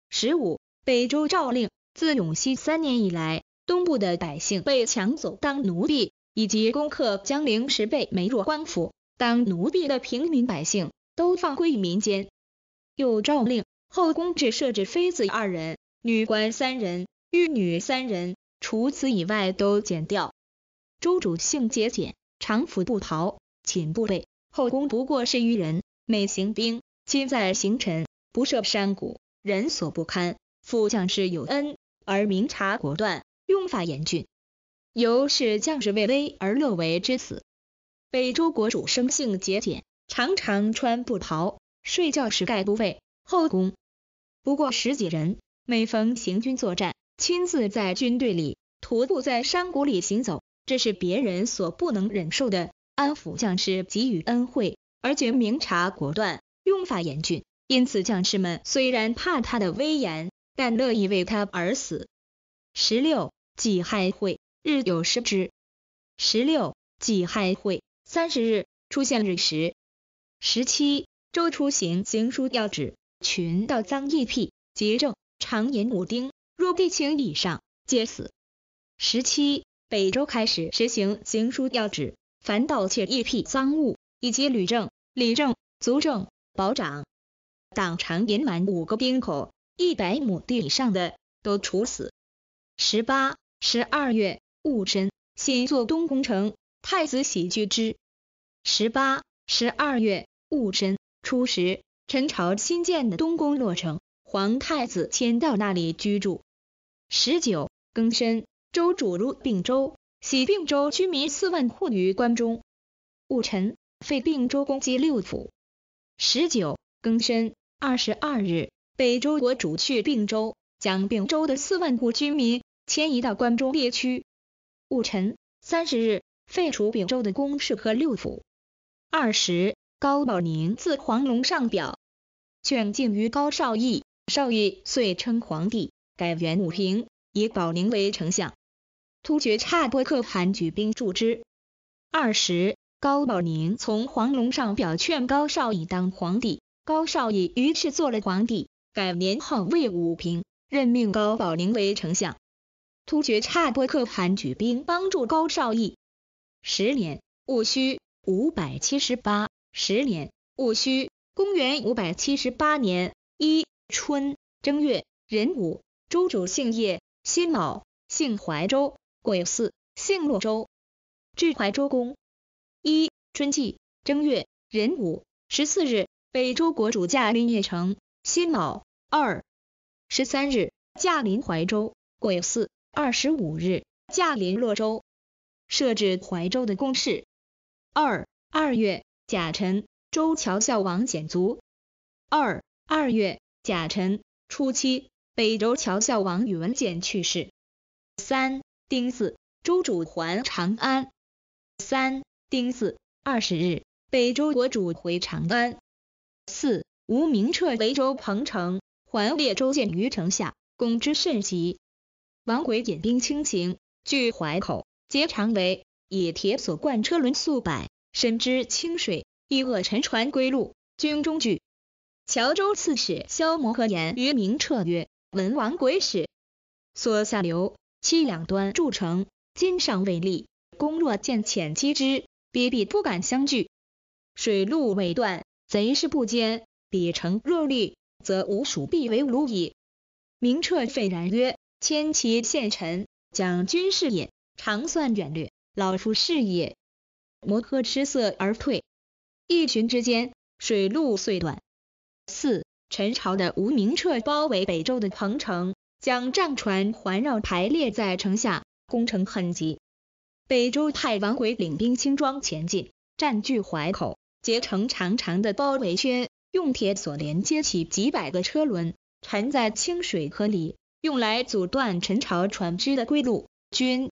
十五，北周诏令：自永熙三年以来，东部的百姓被抢走当奴婢，以及攻克江陵时被没入官府当奴婢的平民百姓，都放归民间。又诏令：后宫只设置妃子二人，女官三人，御女三人，除此以外都减掉。周主姓节俭，常服不袍，寝不备，后宫不过十余人，每行兵，皆在行臣。不涉山谷，人所不堪。副将士有恩，而明察果断，用法严峻。由是将士畏威而乐为之死。北周国主生性节俭，常常穿布袍，睡觉时盖布被，后宫不过十几人。每逢行军作战，亲自在军队里徒步在山谷里行走，这是别人所不能忍受的。安抚将士，给予恩惠，而且明察果断，用法严峻。因此，将士们虽然怕他的威严，但乐意为他而死。十六己亥会，日有食之。十六己亥会，三十日出现日食。十七周出行行书要旨，群盗赃一匹，急政常饮五丁，若地情以上，皆死。十七北周开始实行行书要旨，凡盗窃一匹赃物以及履政、理政、族政、保长。党长隐瞒五个兵口，一百亩地以上的都处死。十八十二月戊申，新做东宫城，太子喜居之。十八十二月戊申初十，陈朝新建的东宫落成，皇太子迁到那里居住。十九庚申，周主入并州，喜并州居民四万户于关中。戊辰，废并州公及六府。十九庚申。二十二日，北周国主去并州，将并州的四万户居民迁移到关中地区。戊辰，三十日，废除并州的公事和六府。二十，高宝宁自黄龙上表，劝进于高绍义，少义遂称皇帝，改元武平，以宝宁为丞相。突厥差拨克汗举兵助之。二十，高宝宁从黄龙上表劝高绍义当皇帝。高绍义于是做了皇帝，改年号为武平，任命高保林为丞相。突厥差拨克汗举兵帮助高绍义。十年戊戌，五百七十八。十年戊戌，公元五百七十八年一春正月壬午，周主姓叶，辛卯，姓怀州，癸巳，姓洛州，至怀州宫。一春季正月壬午，十四日。北周国主驾临邺城，辛卯二十三日驾临怀州，癸巳二十五日驾临洛州，设置怀州的公事。二二月甲辰，周桥孝王简卒。二二月甲辰初七，北周桥孝王宇文简去世。三丁巳，周主还长安。三丁巳二十日，北周国主回长安。四吴明彻为州彭城，还列州建于城下，攻之甚急。王轨引兵轻行，据淮口结长围，以铁索贯车轮数百，深之清水，以遏沉船归路。军中惧。谯州刺史萧摩诃言于明彻曰：“闻王轨使所下流，其两端筑城，今尚未立，攻若见浅击之，彼必不敢相拒。水路未断。”贼势不坚，彼城若立，则吾蜀必为虏矣。明彻愤然曰：“千骑献臣，将军事也；常算远略，老夫是也。”摩诃失色而退。一旬之间，水陆遂断。四，陈朝的吴明彻包围北周的彭城，将战船环绕排列在城下，攻城很急。北周派王轨领兵轻装前进，占据淮口。结成长长的包围圈，用铁索连接起几百个车轮，沉在清水河里，用来阻断陈朝船只的归路。军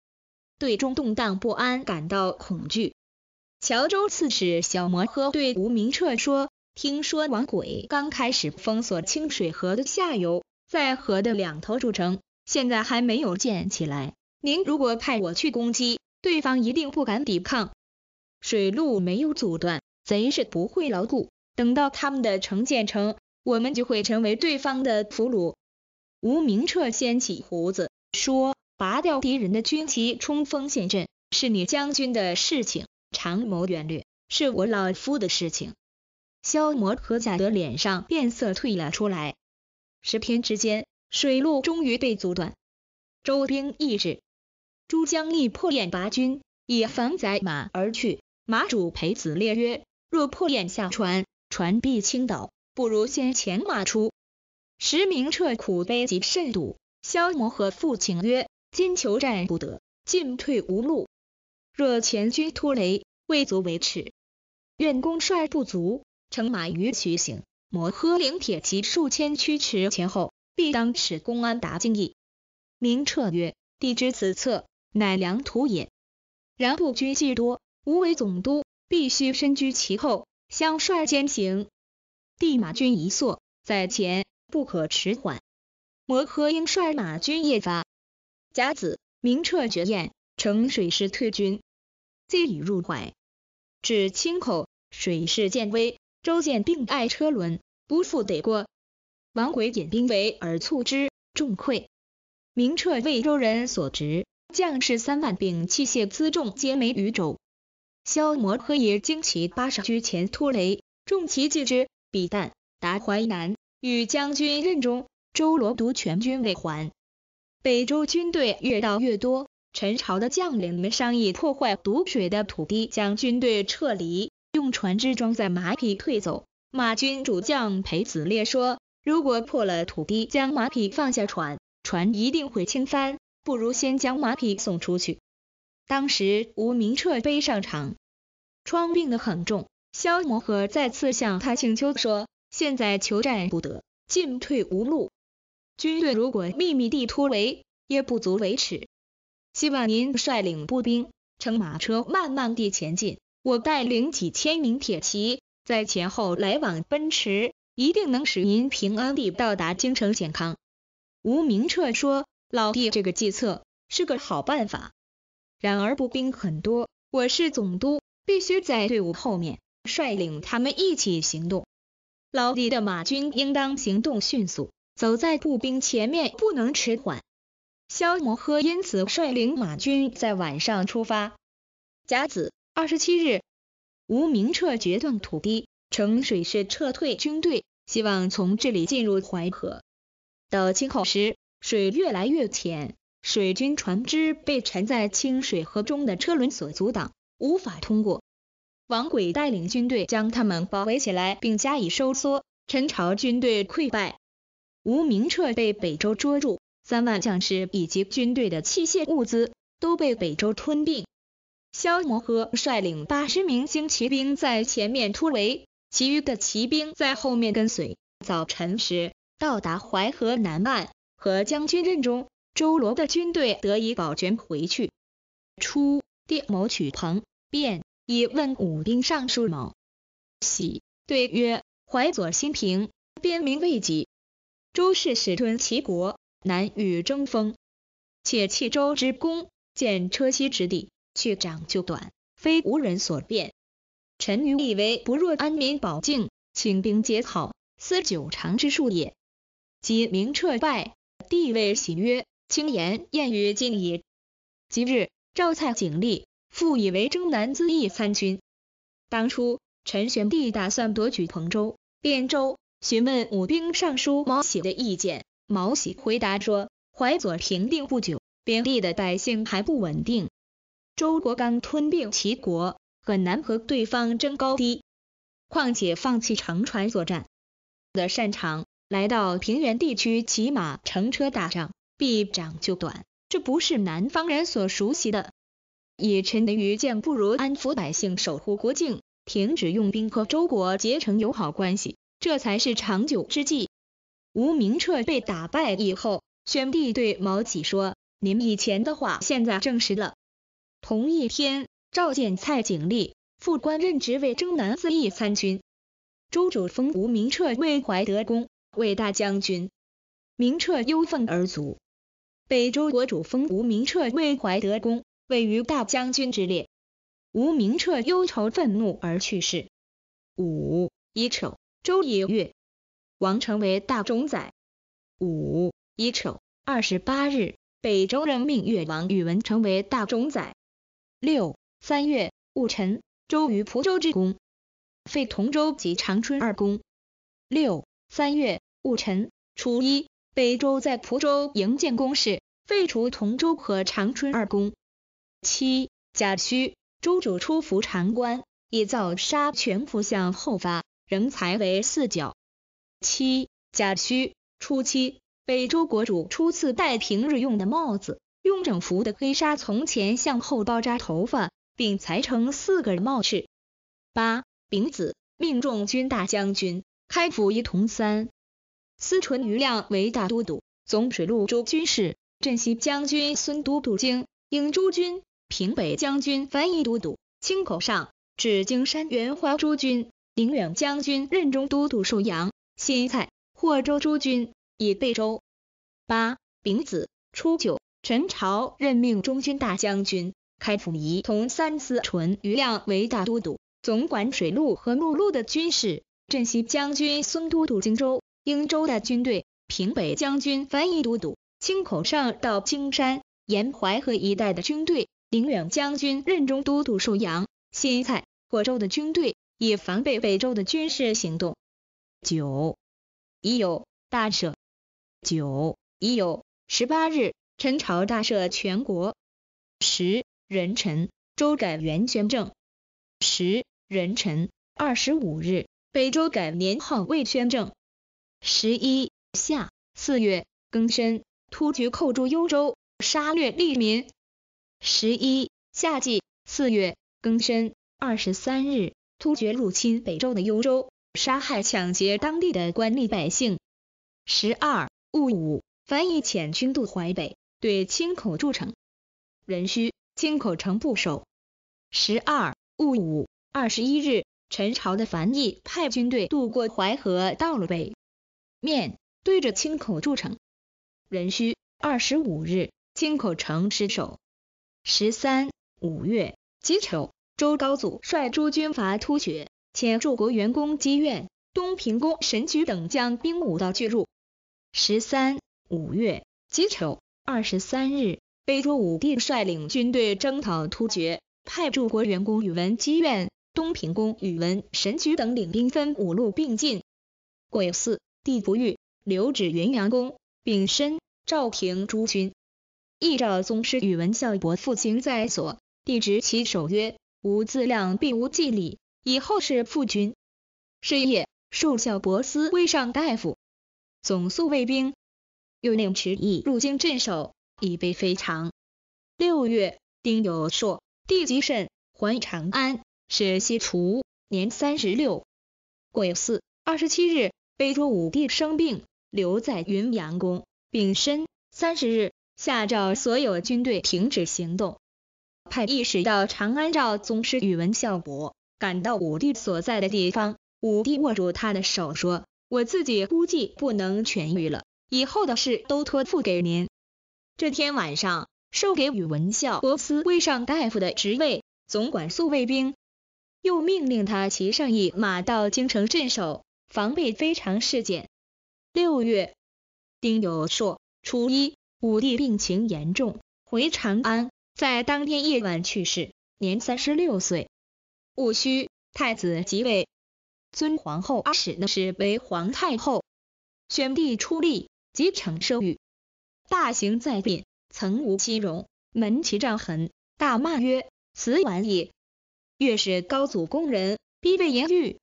队中动荡不安，感到恐惧。乔州刺史小摩诃对吴明彻说：“听说王轨刚开始封锁清水河的下游，在河的两头筑城，现在还没有建起来。您如果派我去攻击，对方一定不敢抵抗。水路没有阻断。”贼是不会牢固，等到他们的城建成，我们就会成为对方的俘虏。吴明彻掀起胡子说：“拔掉敌人的军旗，冲锋陷阵，是你将军的事情；长谋远略，是我老夫的事情。”萧摩和贾德脸上变色，退了出来。十天之间，水路终于被阻断。周兵一至，朱江力破雁拔军，以防载马而去。马主裴子烈曰。若破堰下船，船必倾倒，不如先前马出。石明彻苦悲及甚笃，萧摩诃父请曰：今求战不得，进退无路，若前军突雷，未足为耻。愿公率不足，乘马于徐行，摩诃灵铁骑数千驱驰前后，必当使公安达敬意。明彻曰：帝知此策，乃良图也。然不军既多，无为总督。必须身居其后，相率先行。帝马军一宿在前，不可迟缓。摩诃应率马军夜发。甲子，明彻绝宴，乘水师退军。既已入淮，至清口，水师见危。周建并爱车轮，不复得过。王轨引兵围而促之，众溃。明彻为周人所执，将士三万，并器械辎重皆没于肘。萧摩诃也惊起八十居前突雷，众骑继之。彼旦达淮南，与将军任中、周罗独全军未还。北周军队越到越多，陈朝的将领们商议破坏毒水的土地，将军队撤离，用船只装载马匹退走。马军主将裴子烈说，如果破了土地，将马匹放下船，船一定会倾翻，不如先将马匹送出去。当时，吴明彻背上场，疮，病得很重。萧摩诃再次向他请求说：“现在求战不得，进退无路，军队如果秘密地突围，也不足为耻。希望您率领步兵，乘马车慢慢地前进，我带领几千名铁骑，在前后来往奔驰，一定能使您平安地到达京城健康。”吴明彻说：“老弟这个计策是个好办法。”然而步兵很多，我是总督，必须在队伍后面，率领他们一起行动。老弟的马军应当行动迅速，走在步兵前面，不能迟缓。萧摩诃因此率领马军在晚上出发。甲子二十七日，吴明彻决断土地，乘水势撤退军队，希望从这里进入淮河。到清后时，水越来越浅。水军船只被沉在清水河中的车轮所阻挡，无法通过。王轨带领军队将他们包围起来，并加以收缩，陈朝军队溃败。吴明彻被北周捉住，三万将士以及军队的器械物资都被北周吞并。萧摩诃率领八十名精骑兵在前面突围，其余的骑兵在后面跟随。早晨时到达淮河南岸和将军任中。周罗的军队得以保全回去。初，帝谋取彭，便以问武兵尚书某喜对曰：“怀左心平，边民未己。周氏始吞齐国，难与争锋。且弃周之功，见车西之地，去长就短，非无人所变。臣愚以为不若安民保境，请兵结好，思久长之术也。”及明彻败，帝谓喜曰。轻言谚语今矣。即日，赵蔡景立复以为征南资义参军。当初，陈玄帝打算夺取彭州、汴州，询问武兵尚书毛喜的意见。毛喜回答说，淮左平定不久，边地的百姓还不稳定。周国刚吞并齐国，很难和对方争高低。况且，放弃乘船作战的擅长，来到平原地区骑马乘车打仗。臂长就短，这不是南方人所熟悉的。以臣的愚见，不如安抚百姓，守护国境，停止用兵，和周国结成友好关系，这才是长久之计。吴明彻被打败以后，宣帝对毛启说：“您以前的话，现在证实了。”同一天，召见蔡景历，副官任职为征南四役参军。周主封吴明彻为怀德公，为大将军。明彻忧愤而卒。北周国主封吴明彻为怀德公，位于大将军之列。吴明彻忧愁愤怒而去世。五乙丑，周乙月，王成为大冢宰。五乙丑二十八日，北周任命越王宇文成为大冢宰。六三月戊辰，周于蒲州之宫，废同州及长春二宫。六三月戊辰初一。北周在蒲州营建宫室，废除同州和长春二宫。七贾诩，周主出服长冠，以造纱全服向后发，仍裁为四角。七贾诩初期，北周国主初次戴平日用的帽子，用整服的黑纱从前向后包扎头发，并裁成四个帽翅。八丙子，命中军大将军开府仪同三。司淳于亮为大都督，总水陆诸军事，镇西将军孙都督京，州、诸军，平北将军樊毅都督青口上至京山、元花诸军，宁远将军任中都督寿阳、新蔡、霍州诸军以备州。八丙子初九，陈朝任命中军大将军开府仪同三司淳于亮为大都督，总管水陆和陆路的军事，镇西将军孙都督荆州。英州的军队，平北将军樊一都督；青口上到青山，沿淮河一带的军队，宁远将军任中都督沭阳、新蔡、霍州的军队，以防备北周的军事行动。九已有大赦。九已有十八日，陈朝大赦全国。十仁臣周改元宣政。十仁臣二十五日，北周改年号为宣政。十一夏四月庚申，突厥寇驻幽州，杀掠利民。十一夏季四月庚申二十三日，突厥入侵北周的幽州，杀害抢劫当地的官吏百姓。十二戊午，樊毅遣军渡淮北，对青口筑城。壬戌，青口城不守。十二戊午二十一日，陈朝的樊毅派军队渡过淮河到了北。面对着青口筑城，壬戌二十五日，青口城失守。十三五月己丑，周高祖率诸军伐突厥，遣柱国元工姬苑、东平公神举等将兵五道拒入。十三五月己丑二十三日，北周武帝率领军队征讨突厥，派柱国元工宇文姬苑、东平公宇文神举等领兵分五路并进。癸巳。帝不欲，留止云阳宫，丙申赵平诸君。义昭宗师宇文孝伯父亲在所，帝执其手曰：吾自量必无继礼，以后事父君。是夜，授孝伯司归上大夫，总宿卫兵。又令迟义入京镇守，以备非常。六月，丁有朔，帝极甚，还长安，是西除年三十六。癸巳，二十七日。被说武帝生病，留在云阳宫病身，三十日下诏所有军队停止行动，派御史到长安赵宗师宇文孝伯，赶到武帝所在的地方，武帝握住他的手说，我自己估计不能痊愈了，以后的事都托付给您。这天晚上授给宇文孝伯司卫上大夫的职位，总管宿卫兵，又命令他骑上一马到京城镇守。防备非常事件。六月，丁酉朔初一，武帝病情严重，回长安，在当天夜晚去世，年三十六岁。戊戌，太子即位，尊皇后阿史那氏为皇太后。宣帝出立，即承车御，大行在殡，曾无其容，门其杖痕，大骂曰：“此顽也！”越是高祖宫人，必被言喻。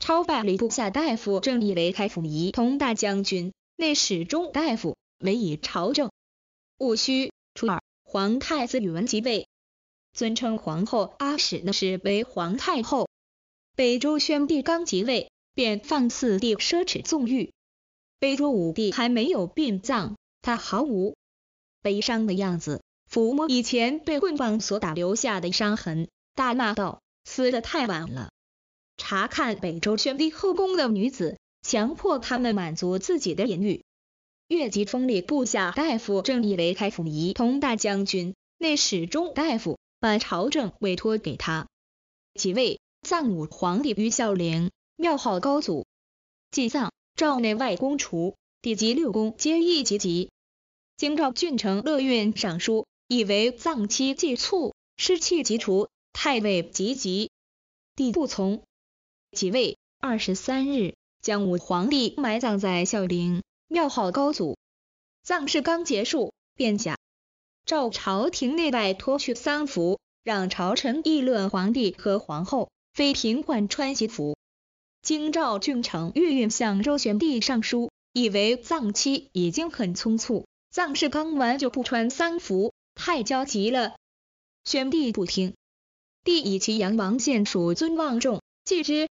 超拜吕部下大夫正毅为开府仪同大将军、内史中大夫，委以朝政。戊戌初二，皇太子宇文即位，尊称皇后阿史那氏为皇太后。北周宣帝刚即位，便放肆地奢侈纵欲。北周武帝还没有殡葬，他毫无悲伤的样子，抚摸以前被棍棒所打留下的伤痕，大骂道：“死得太晚了。”查看北周宣帝后宫的女子，强迫他们满足自己的淫欲。越级封列部下大夫，正以为开府仪同大将军、内史中大夫，把朝政委托给他。即位，葬武皇帝于孝陵，庙号高祖。祭葬，诏内外公除，帝及六宫皆一级级。京兆郡丞乐运上书，以为葬期既促，失气即除，太尉即急，帝不从。即位二十三日，将武皇帝埋葬在孝陵，庙号高祖。葬事刚结束，便下诏朝廷内外脱去丧服，让朝臣议论皇帝和皇后。妃嫔换穿喜服。京兆郡丞郁郁向周玄帝上书，以为葬期已经很匆促，葬事刚完就不穿丧服，太焦急了。玄帝不听，帝以其阳王献蜀尊望重，既之。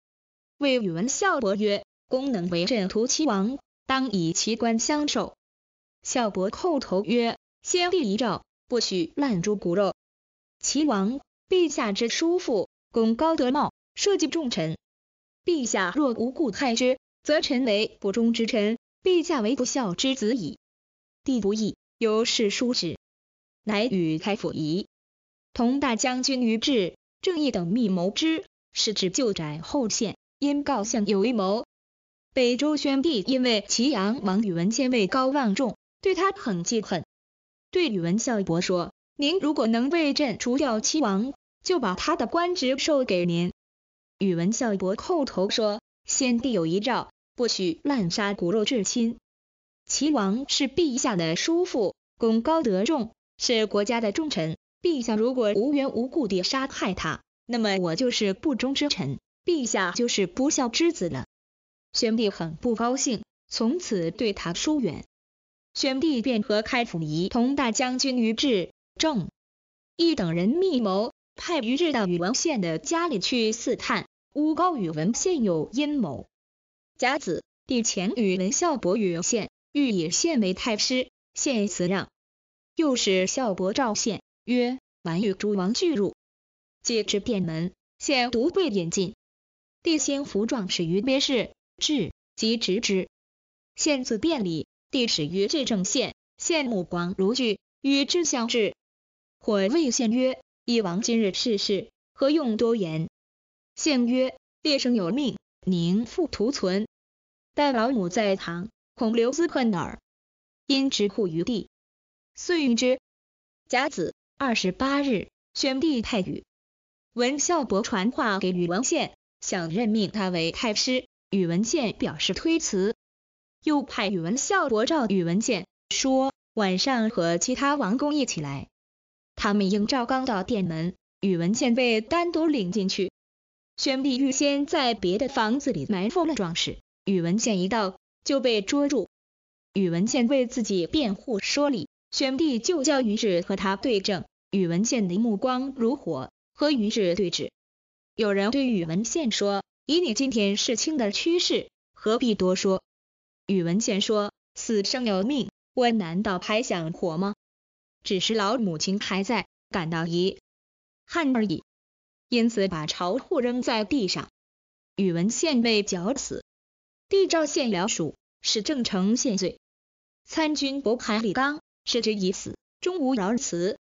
谓宇文孝伯曰：“公能为朕屠齐王，当以其官相授。”孝伯叩头曰：“先帝遗诏，不许滥诛骨肉。齐王陛下之叔父，功高德茂，社稷重臣。陛下若无故害之，则臣为不忠之臣，陛下为不孝之子矣。帝不义，由是叔侄，乃与开府仪同大将军于志、正义等密谋之，是指旧宅后现。因告相有阴谋，北周宣帝因为祁阳王宇文宪位高望重，对他很记恨，对宇文孝伯说：“您如果能为朕除掉齐王，就把他的官职授给您。”宇文孝伯叩头说：“先帝有遗诏，不许滥杀骨肉至亲。齐王是陛下的叔父，功高德重，是国家的重臣。陛下如果无缘无故地杀害他，那么我就是不忠之臣。”陛下就是不孝之子了。宣帝很不高兴，从此对他疏远。宣帝便和开府仪同大将军于志郑一等人密谋，派于志到宇文宪的家里去刺探，诬告宇文宪有阴谋。甲子，帝遣宇文孝伯宇宪，欲以宪为太师，宪辞让。又使孝伯召宪曰：“完御诸王俱入，皆至殿门，现独贵引进。”帝星服状始于别是至即直之。献子辩礼，帝始于至正献。献目光如炬，与之相至。或谓献曰：“以王今日事势，何用多言？”献曰：“列生有命，宁复图存？但老母在堂，恐留思困耳。”因直哭于地，遂殒之。甲子二十八日，宣帝太宇文孝伯传话给宇文宪。想任命他为太师，宇文宪表示推辞。又派宇文孝伯召宇文宪，说晚上和其他王公一起来。他们应赵刚到殿门，宇文宪被单独领进去。宣帝预先在别的房子里埋伏了壮士，宇文宪一到就被捉住。宇文宪为自己辩护说理，宣帝就叫于志和他对证。宇文宪的目光如火，和于志对峙。有人对宇文宪说：“以你今天事情的趋势，何必多说？”宇文宪说：“死生有命，我难道还想活吗？只是老母亲还在，感到遗憾而已，因此把朝笏扔在地上。”宇文宪被绞死。帝诏献辽属，使郑成献罪。参军渤海李刚，视之已死，终无饶辞。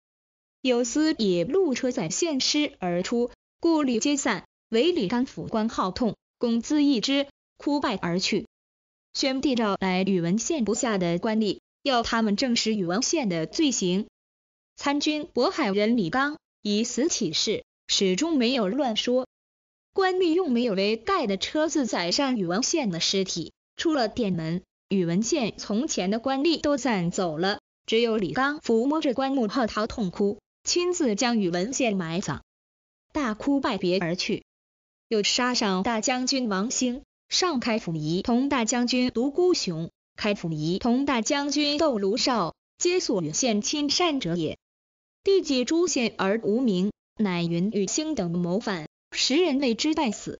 有司以路车载县师而出。故吏皆散，唯李刚辅官号痛，公自一之，哭败而去。宣帝召来宇文宪部下的官吏，要他们证实宇文宪的罪行。参军渤海人李刚以死起誓，始终没有乱说。官吏用没有为盖的车子载上宇文宪的尸体，出了殿门。宇文宪从前的官吏都散走了，只有李刚抚摸着棺木号啕痛哭，亲自将宇文宪埋葬。大哭拜别而去，又杀上大将军王兴，上开府仪同大将军独孤雄，开府仪同大将军窦卢绍，皆素与县亲善者也。帝解诛县而无名，乃云与兴等谋反，时人谓之败死。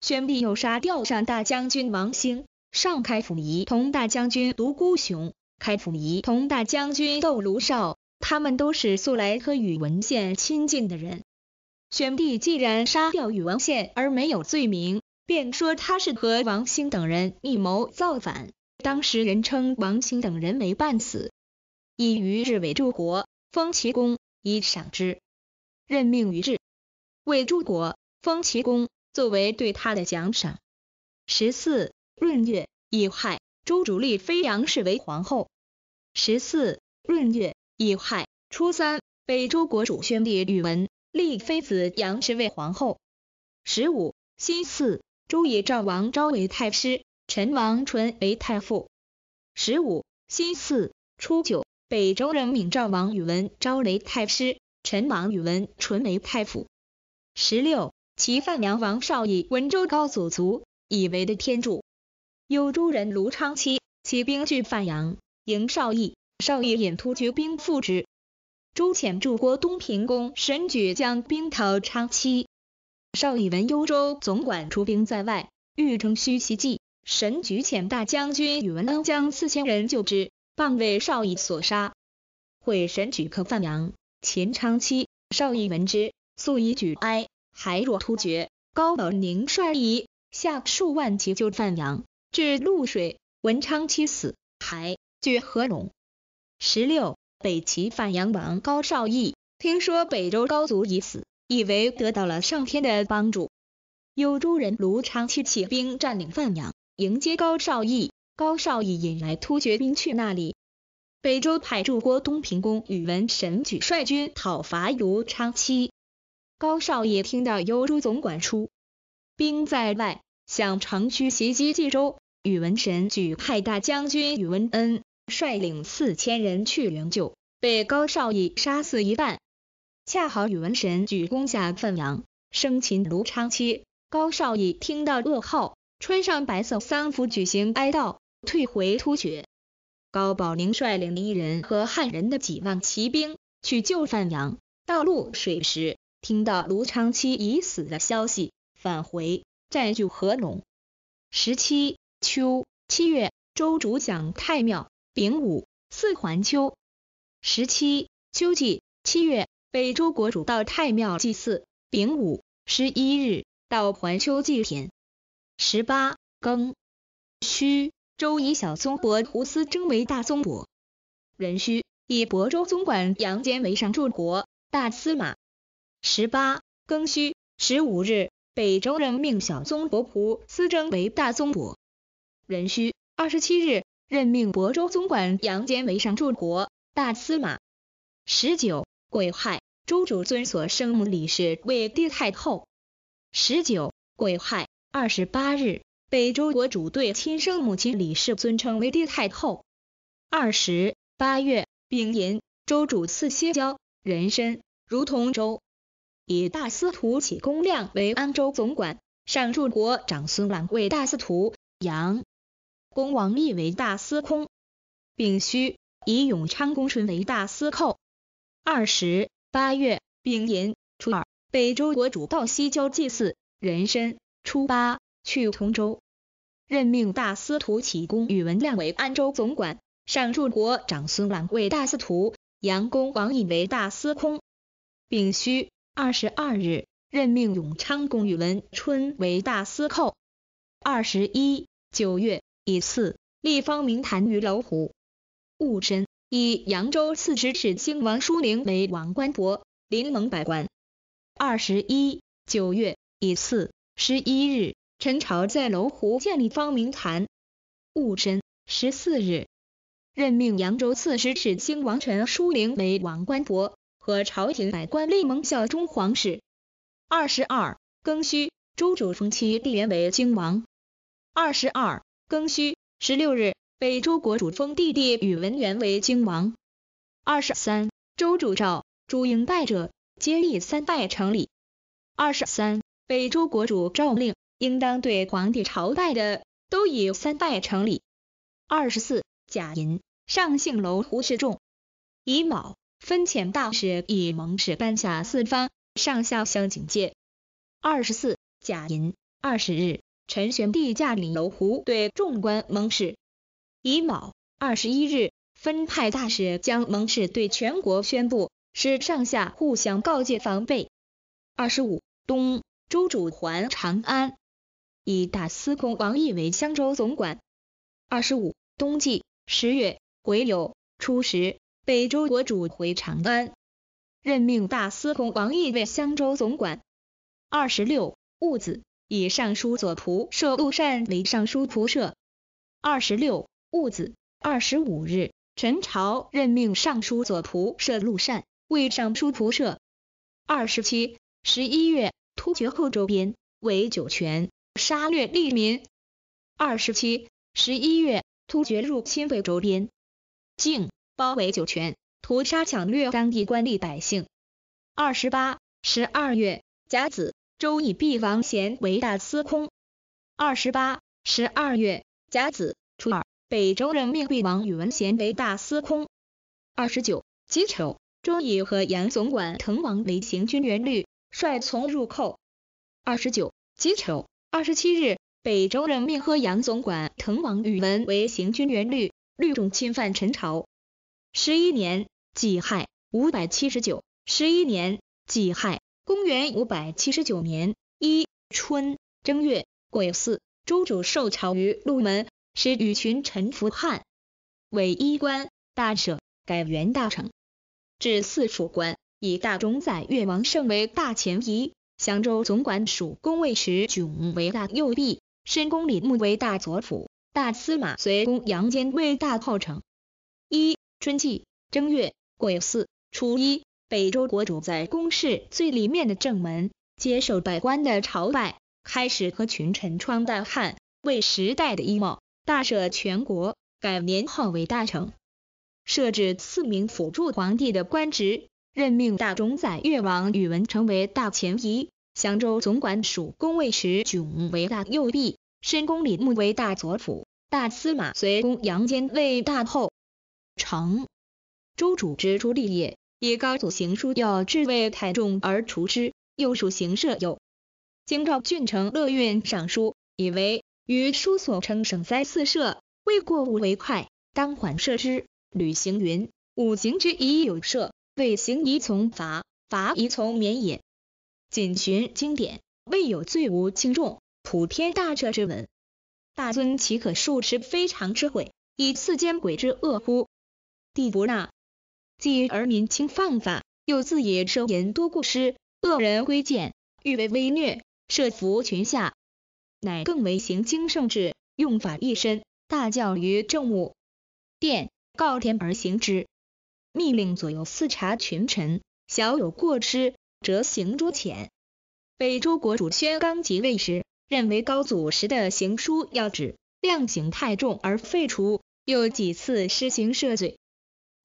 宣帝又杀掉上大将军王兴，上开府仪同大将军独孤雄，开府仪同大将军窦卢绍，他们都是素来和宇文宪亲近的人。宣帝既然杀掉宇文宪而没有罪名，便说他是和王兴等人密谋造反。当时人称王兴等人为“半死”，以于日为柱国，封齐公，以赏之；任命于日为柱国，封齐公，作为对他的奖赏。十四闰月，乙亥，周主立飞扬氏为皇后。十四闰月，乙亥，初三，北周国主宣帝宇文。立妃子杨氏为皇后。十五辛巳，周以赵王昭为太师，陈王纯为太傅。十五辛巳，初九，北周任命赵王宇文昭为太师，陈王宇文纯为太傅。十六，齐范阳王少逸，文州高祖族，以为的天柱。幽州人卢昌期起兵拒范阳，迎少义，少义引突厥兵复之。周潜驻国东平宫，神举将兵讨昌期。少逸文幽州总管出兵在外，欲乘虚袭击。神举遣大将军宇文恩将四千人救之，半为少逸所杀。会神举克范阳，擒昌期。少逸闻之，素以举哀，还若突厥。高宝宁率以下数万骑救范阳，至潞水，文昌期死，还据河陇。十六。北齐范阳王高绍义听说北周高祖已死，以为得到了上天的帮助。幽州人卢昌期起兵占领范阳，迎接高绍义。高绍义引来突厥兵去那里。北周派驻郭东平公宇文神举率军讨伐卢昌期。高绍义听到幽州总管出兵在外，想长驱袭击冀州。宇文神举派大将军宇文恩。率领四千人去营救，被高绍义杀死一半。恰好宇文神举攻下范阳，生擒卢昌期。高绍义听到噩耗，穿上白色丧服举行哀悼，退回突厥。高保林率领一人和汉人的几万骑兵去救范阳，到露水时，听到卢昌期已死的消息，返回，占据合龙。十七秋七月，周主讲太庙。丙午，四环秋。十七，秋季七月，北周国主到太庙祭祀。丙午十一日，到环秋祭天。十八庚戌，周以小宗伯胡思征为大宗伯。壬戌，以亳州宗管杨坚为上柱国大司马。十八庚戌十五日，北周任命小宗伯胡思征为大宗伯。壬戌二十七日。任命亳州总管杨坚为上柱国、大司马。十九癸亥，周主尊所生母李氏为帝太后。十九癸亥，二十八日，北周国主对亲生母亲李氏尊称为帝太后。二十八月丙寅，周主赐歇角、人参、如同州，以大司徒启公亮为安州总管，上柱国长孙览为大司徒。杨公王立为大司空，丙戌以永昌公春为大司寇。二十八月丙寅，初二北周国主到西郊祭祀。壬申，初八去同州，任命大司徒启公宇文亮为安州总管，上柱国长孙览为大司徒，杨公王益为大司空。丙戌二十二日，任命永昌公宇文春为大司寇。二十一九月。以四，立方明坛于楼湖。戊申，以扬州刺史史兴王叔龄为王官伯，临蒙百官。二十一，九月，以四十一日，陈朝在楼湖建立方明坛。戊申，十四日，任命扬州刺史史兴王陈叔龄为王官伯，和朝廷百官立盟效忠皇室。二十二，庚戌，周主封其弟元为兴王。二十二。庚戌，十六日，北周国主封弟弟宇文元为京王。二十三，周主赵，诸应拜者，皆立三拜成礼。二十三，北周国主诏令，应当对皇帝朝拜的，都以三拜成礼。二十四，贾寅，上姓楼胡氏众，乙卯，分遣大使以蒙使颁下四方，上下相警戒。二十四，贾寅，二十日。陈玄帝驾临楼湖，对众官盟誓。乙卯二十一日，分派大使将盟誓对全国宣布，使上下互相告诫防备。二十五冬，周主还长安，以大司空王义为襄州总管。二十五冬季十月癸酉初十，北周国主回长安，任命大司空王义为襄州总管。二十六戊子。以尚书左仆射陆善为尚书仆射。二十六戊子，二十五日，陈朝任命尚书左仆射陆善为尚书仆射。二十七十一月，突厥后周边，为酒泉，杀掠利民。二十七十一月，突厥入侵北周边，境包围酒泉，屠杀抢掠当地官吏百姓。二十八十二月甲子。周以毕王贤为大司空。二十八，十二月，甲子，初二，北周任命毕王宇文贤为大司空。二十九，己丑，周以和杨总管滕王为行军元律，率从入寇。二十九，己丑，二十七日，北周任命和杨总管滕王宇文为行军元律，律众侵犯陈朝。十一年，己亥，五百七十九，十一年，己亥。公元五百七十九年一春正月癸巳，诸主受朝于鹿门，使与群臣服汉。为衣冠大赦，改元大成。置四属官，以大冢宰越王胜为大前仪，襄州总管属公尉时炯为大右弼，申公李墓为大左辅，大司马隋公杨坚为大后丞。一春季正月癸巳初一。北周国主在宫室最里面的正门接受百官的朝拜，开始和群臣穿戴汉魏时代的衣帽，大赦全国，改年号为大成，设置四名辅助皇帝的官职，任命大冢宰越王宇文成为大前疑，襄州总管属宫尉迟迥为大右弼，深宫李墓为大左辅，大司马随公杨坚为大后。成周主之朱立业。以高祖行书要治为太重而除之，又属行赦有。京兆郡丞乐运上书，以为于书所称省灾四社，未过无为快，当缓赦之。吕行云，五行之一有赦，谓行宜从罚，罚宜从免也。谨循经典，未有罪无轻重，普天大赦之文。大尊岂可数持非常之悔，以赐奸鬼之恶乎？帝不纳。既而民轻犯法，又自野收言多故失，恶人归见，欲为威虐，设伏群下，乃更为行经圣制，用法一身，大教于政务殿，告天而行之，密令左右四察群臣，小有过失，辄行诛谴。北周国主宣刚即位时，认为高祖时的行书要旨，量刑太重而废除，又几次施行赦罪。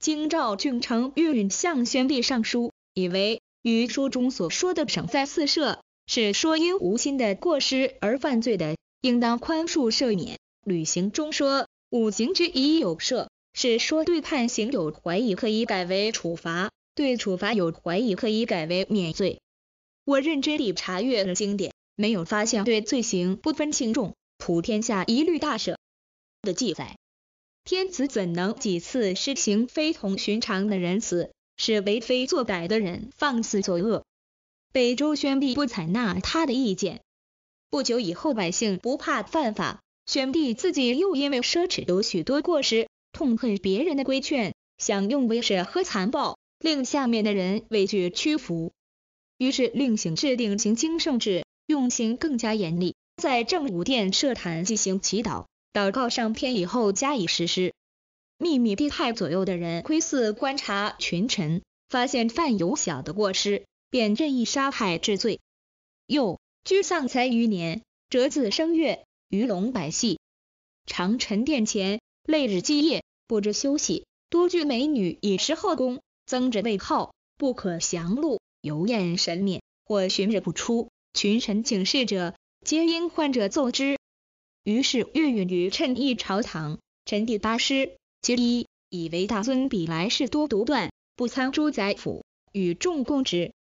京兆郡丞岳允向宣帝上书，以为与书中所说的“省在四赦”是说因无心的过失而犯罪的，应当宽恕赦免。旅行中说“五刑之一有赦”，是说对判刑有怀疑可以改为处罚，对处罚有怀疑可以改为免罪。我认真地查阅了经典，没有发现对罪行不分轻重，普天下一律大赦的记载。天子怎能几次施行非同寻常的仁慈，使为非作歹的人放肆作恶？北周宣帝不采纳他的意见。不久以后，百姓不怕犯法，宣帝自己又因为奢侈有许多过失，痛恨别人的规劝，想用威势和残暴令下面的人畏惧屈服，于是另行制定行经圣制，用刑更加严厉，在正武殿设坛进行祈祷。祷告上天以后加以实施，秘密地派左右的人窥伺观察群臣，发现犯有小的过失，便任意杀害治罪。又居丧才余年，折自生月，鱼龙百戏，常沉殿前，累日积夜，不知休息，多具美女以食后宫，增着位号，不可降露，尤宴神免，或寻日不出，群臣请示者，皆因患者奏之。于是，越允于趁一朝堂，陈帝八师，其一以为大尊比来世多独断，不参诸宰府，与众共之。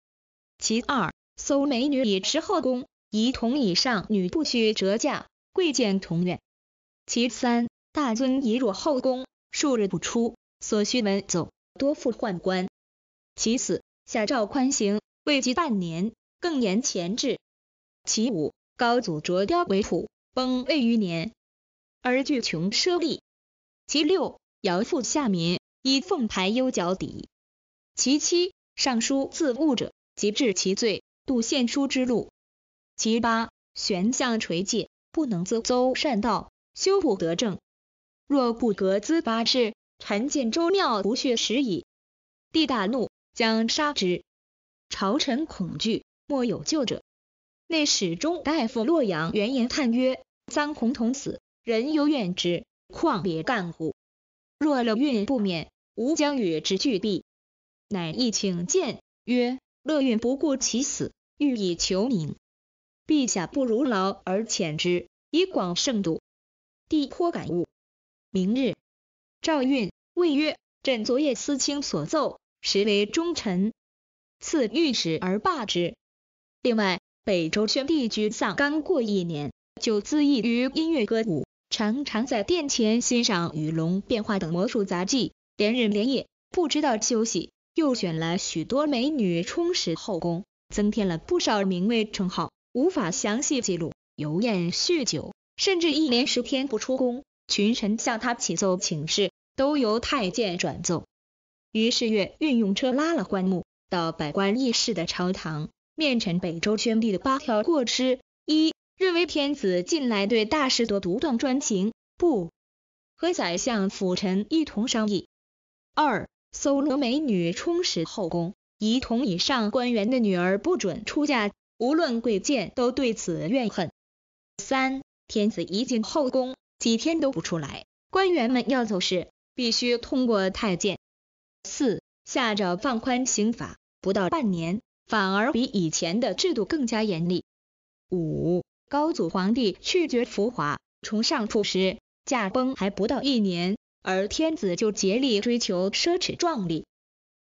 其二搜美女以持后宫，宜同以上女，不许折价，贵贱同愿。其三大尊已入后宫，数日不出，所需门走，多负宦官；其四下诏宽刑，未及半年，更严前置。其五高祖着雕为土。崩未逾年，而具穷奢利。其六，尧父下民以奉牌忧脚底。其七，尚书自误者，即治其罪，度献书之路。其八，玄象垂戒，不能自邹善道，修不得正。若不革资发誓，臣见周庙不血食矣。帝大怒，将杀之。朝臣恐惧，莫有救者。内史中大夫洛阳原言叹曰：“臧洪同死，人犹怨之，况别干乎？若乐运不免，吾将与之俱毙。”乃亦请见，曰：“乐运不顾其死，欲以求名，陛下不如劳而遣之，以广盛度。”帝颇感悟。明日，赵运谓曰：“朕昨夜思卿所奏，实为忠臣，赐御史而罢之。”另外。北周宣帝沮丧，刚过一年就恣意于音乐歌舞，常常在殿前欣赏雨龙变化等魔术杂技，连日连夜不知道休息。又选了许多美女充实后宫，增添了不少名位称号，无法详细记录。游宴酗酒，甚至一连十天不出宫，群臣向他启奏请示，都由太监转奏。于是月运用车拉了棺木，到百官议事的朝堂。面陈北周宣帝的八条过失：一、认为天子近来对大事多独断专行，不和宰相辅臣一同商议；二、搜罗美女充实后宫，一同以上官员的女儿不准出嫁，无论贵贱都对此怨恨；三、天子一进后宫几天都不出来，官员们要走事必须通过太监；四、下诏放宽刑罚，不到半年。反而比以前的制度更加严厉。五、高祖皇帝拒绝浮华，崇尚朴实，驾崩还不到一年，而天子就竭力追求奢侈壮丽。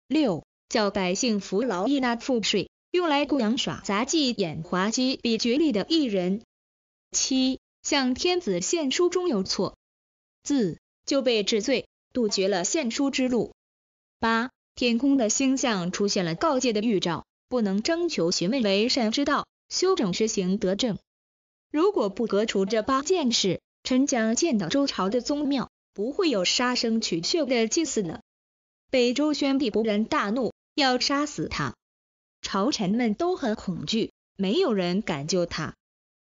六、叫百姓服劳役纳赋税，用来供养耍杂技、演滑稽、比绝力的艺人。七、向天子献书中有错字，就被治罪，杜绝了献书之路。八、天空的星象出现了告诫的预兆。不能征求询问为善之道，修整实行德政。如果不革除这八件事，臣将见到周朝的宗庙，不会有杀生取血的祭祀呢。北周宣帝勃然大怒，要杀死他。朝臣们都很恐惧，没有人敢救他。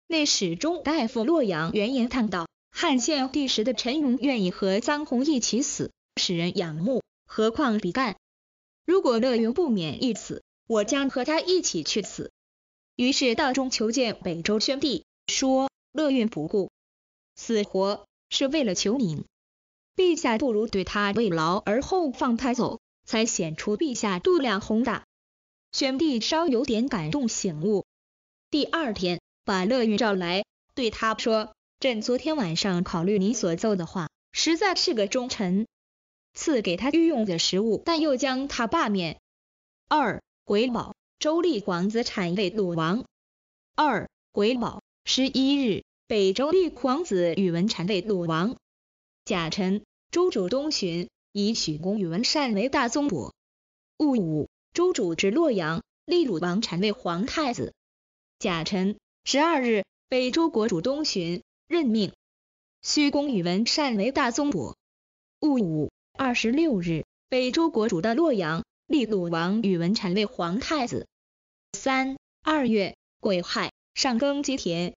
内史中大夫洛阳原言叹道：“汉献帝时的陈荣愿意和张洪一起死，使人仰慕，何况比干？如果乐云不免一死。”我将和他一起去死。于是道中求见北周宣帝，说乐运不顾死活是为了求名，陛下不如对他慰劳而后放他走，才显出陛下度量宏大。宣帝稍有点感动醒悟。第二天把乐运召来，对他说：“朕昨天晚上考虑你所奏的话，实在是个忠臣，赐给他御用的食物，但又将他罢免。”二。癸卯，周立皇子产位鲁王。二癸卯十一日，北周立皇子宇文阐为鲁王。甲辰，周主东巡，以许公宇文善为大宗伯。戊午，周主至洛阳，立鲁王禅位皇太子。甲辰十二日，北周国主东巡，任命虚公宇文善为大宗伯。戊午二十六日，北周国主到洛阳。立鲁王宇文阐为皇太子。三二月癸亥，上庚及田。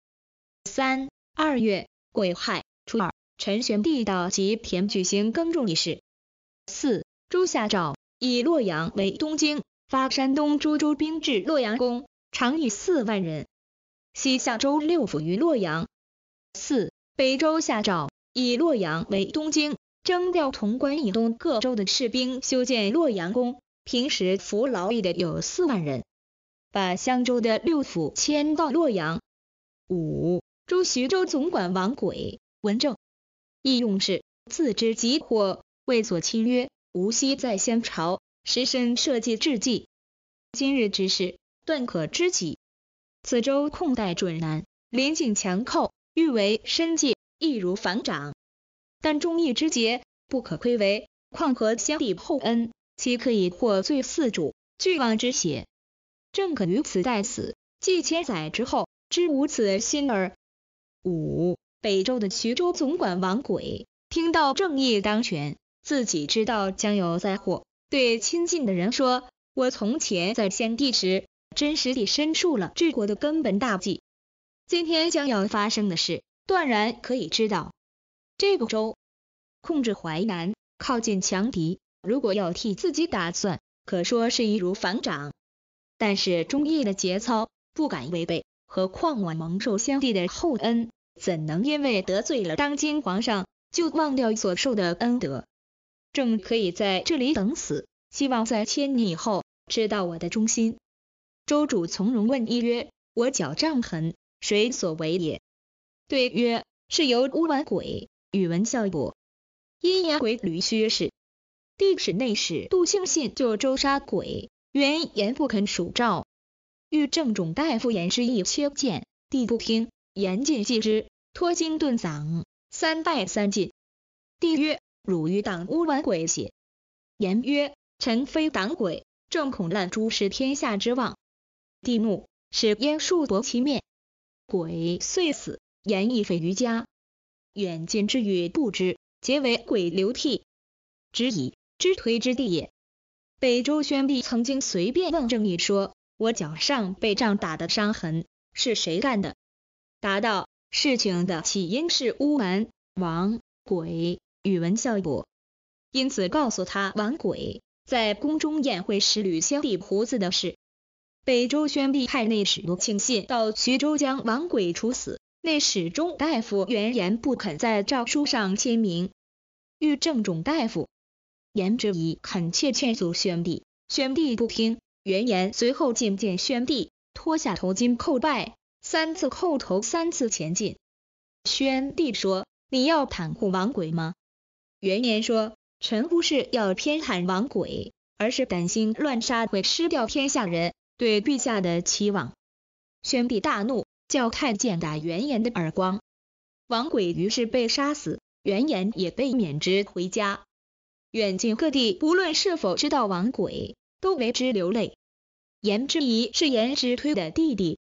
三二月癸亥，初二，陈玄帝到吉田举行耕种仪式。四朱下诏，以洛阳为东京，发山东诸州兵至洛阳宫，长以四万人。西下州六府于洛阳。四北周下诏，以洛阳为东京，征调潼关以东各州的士兵修建洛阳宫。平时服劳役的有四万人，把襄州的六府迁到洛阳。五，朱徐州总管王轨，文正，义用事，自知急迫，为所亲曰：无昔在先朝，时身社稷之际，今日之事，断可知己。此州控带准南，临近强寇，欲为深界，易如反掌。但忠义之节，不可亏为。况和先帝厚恩。其可以获罪四主，俱往之邪。正可于此待死。即千载之后，知无此心耳。五北周的徐州总管王轨，听到郑义当权，自己知道将有灾祸，对亲近的人说：我从前在先帝时，真实地申述了治国的根本大计，今天将要发生的事，断然可以知道。这个州控制淮南，靠近强敌。如果要替自己打算，可说是易如反掌。但是忠义的节操，不敢违背。何况我蒙受先帝的厚恩，怎能因为得罪了当今皇上，就忘掉所受的恩德？正可以在这里等死，希望在千年以后，知道我的忠心。周主从容问一曰：“我脚丈痕，谁所为也？”对曰：“是由乌丸鬼、宇文孝伯、阴阳鬼、吕薛氏。”帝使内史杜兴信就周杀鬼，原言不肯属赵，欲正种大夫言之以切见，帝不听，言尽弃之，脱金顿嗓，三拜三进。帝曰：汝欲挡污鸾鬼邪？言曰：臣非挡鬼，正恐烂诸失天下之望。帝怒，使烟树夺其面，鬼遂死，言亦废于家。远近之语不知，皆为鬼流涕，之矣。之推之地也。北周宣帝曾经随便问郑译说：“我脚上被杖打的伤痕是谁干的？”答道：“事情的起因是乌蛮、王鬼宇文孝伯，因此告诉他王鬼在宫中宴会时捋兄地胡子的事。”北周宣帝派内史罗庆信到徐州将王鬼处死，内史中大夫袁延不肯在诏书上签名，欲正种大夫。言之以恳切劝阻宣帝，宣帝不听。元颜随后觐见宣帝，脱下头巾叩拜，三次叩头，三次前进。宣帝说：“你要袒护王鬼吗？”元颜说：“臣不是要偏袒王鬼，而是担心乱杀会失掉天下人对陛下的期望。”宣帝大怒，叫太监打元颜的耳光。王鬼于是被杀死，元颜也被免职回家。远近各地，不论是否知道王轨，都为之流泪。颜之仪是颜之推的弟弟，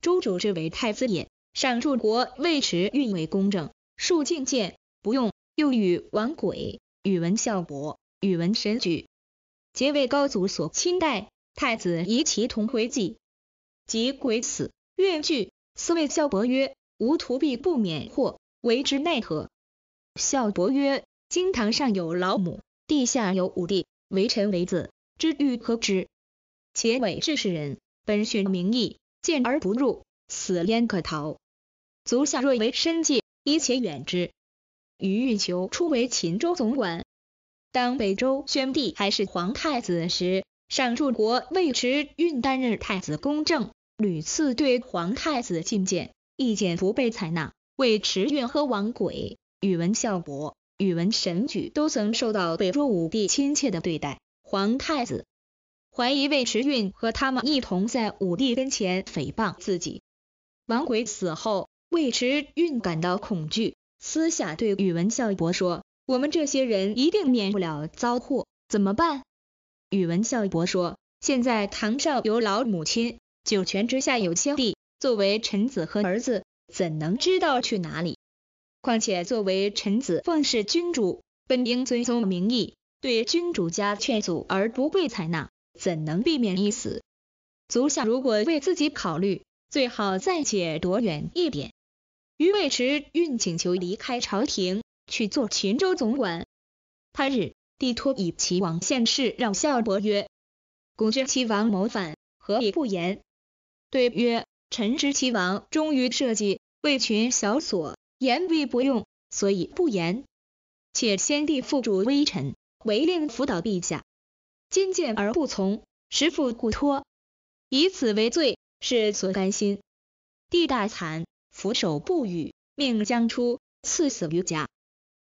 周主之为太子也，上柱国尉迟运为公正，数进谏，不用。又与王轨、宇文孝伯、宇文神举，皆为高祖所亲待。太子以其同回计，及轨死，怨惧，私谓孝伯曰：“吾徒必不免祸，为之奈何？”孝伯曰。经堂上有老母，地下有五弟，为臣为子之欲何之？且伪制士人，本寻名义，见而不入，死焉可逃？足下若为身计，宜且远之。余欲求初为秦州总管，当北周宣帝还是皇太子时，上柱国尉迟运担任太子公正，屡次对皇太子进谏，意见不被采纳。尉迟运和王轨、宇文孝伯。宇文神举都曾受到北周武帝亲切的对待。皇太子怀疑尉迟运和他们一同在武帝跟前诽谤自己。王轨死后，尉迟运感到恐惧，私下对宇文孝伯说：“我们这些人一定免不了遭祸，怎么办？”宇文孝伯说：“现在堂上有老母亲，九泉之下有先帝，作为臣子和儿子，怎能知道去哪里？”况且作为臣子，奉事君主，本应遵从民意，对君主家劝阻而不被采纳，怎能避免一死？足下如果为自己考虑，最好暂且躲远一点。余尉迟运请求离开朝廷，去做秦州总管。他日，帝托以齐王献事让孝伯曰：“公知齐王谋反，何以不言？”对曰：“臣知齐王忠于社稷，为群小所。”言必不用，所以不言。且先帝付诸微臣，为令辅导陛下。今见而不从，实复故托，以此为罪，是所甘心。帝大惭，俯首不语。命将出，赐死于家。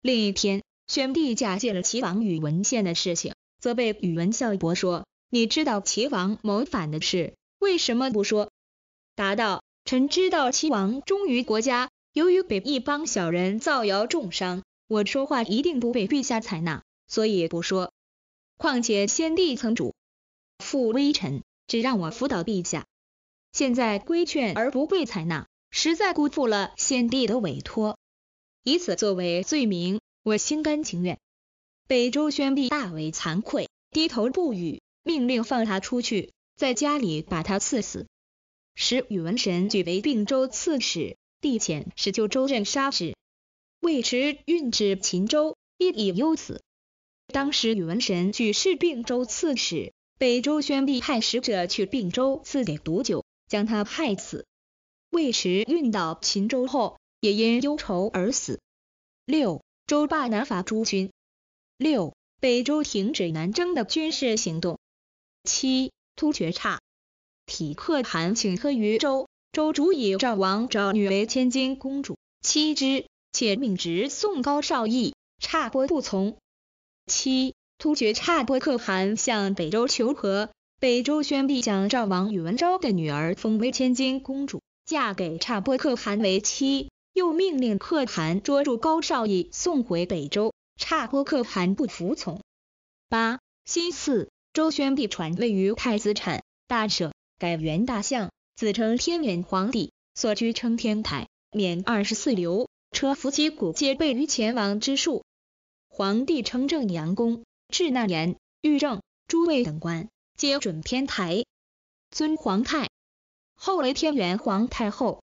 另一天，宣帝假借了齐王宇文宪的事情，责备宇文孝伯说：“你知道齐王谋反的事，为什么不说？”答道：“臣知道齐王忠于国家。”由于被一帮小人造谣重伤，我说话一定不被陛下采纳，所以不说。况且先帝曾嘱咐微臣，只让我辅导陛下，现在规劝而不被采纳，实在辜负了先帝的委托。以此作为罪名，我心甘情愿。北周宣帝大为惭愧，低头不语，命令放他出去，在家里把他赐死。使宇文神举为并州刺史。帝遣使就周任杀之。尉迟运至秦州，亦以忧死。当时宇文神举是并州刺史，北周宣帝派使者去并州赐给毒酒，将他害死。尉迟运到秦州后，也因忧愁而死。六、周霸南伐诸军。六、北周停止南征的军事行动。七、突厥差。体克汗请客于周。周主以赵王赵女为千金公主妻之，且命侄送高绍义，差拨不从。七，突厥差拨可汗向北周求和，北周宣帝将赵王宇文昭的女儿封为千金公主，嫁给差拨可汗为妻，又命令可汗捉住高绍义送回北周，差拨可汗不服从。八，新四，周宣帝传位于太子产，大赦，改元大象。子称天元皇帝，所居称天台，免二十四流，车服器鼓，皆备于前王之术。皇帝称正阳宫，至那年，御正诸位等官皆准天台尊皇太，后为天元皇太后。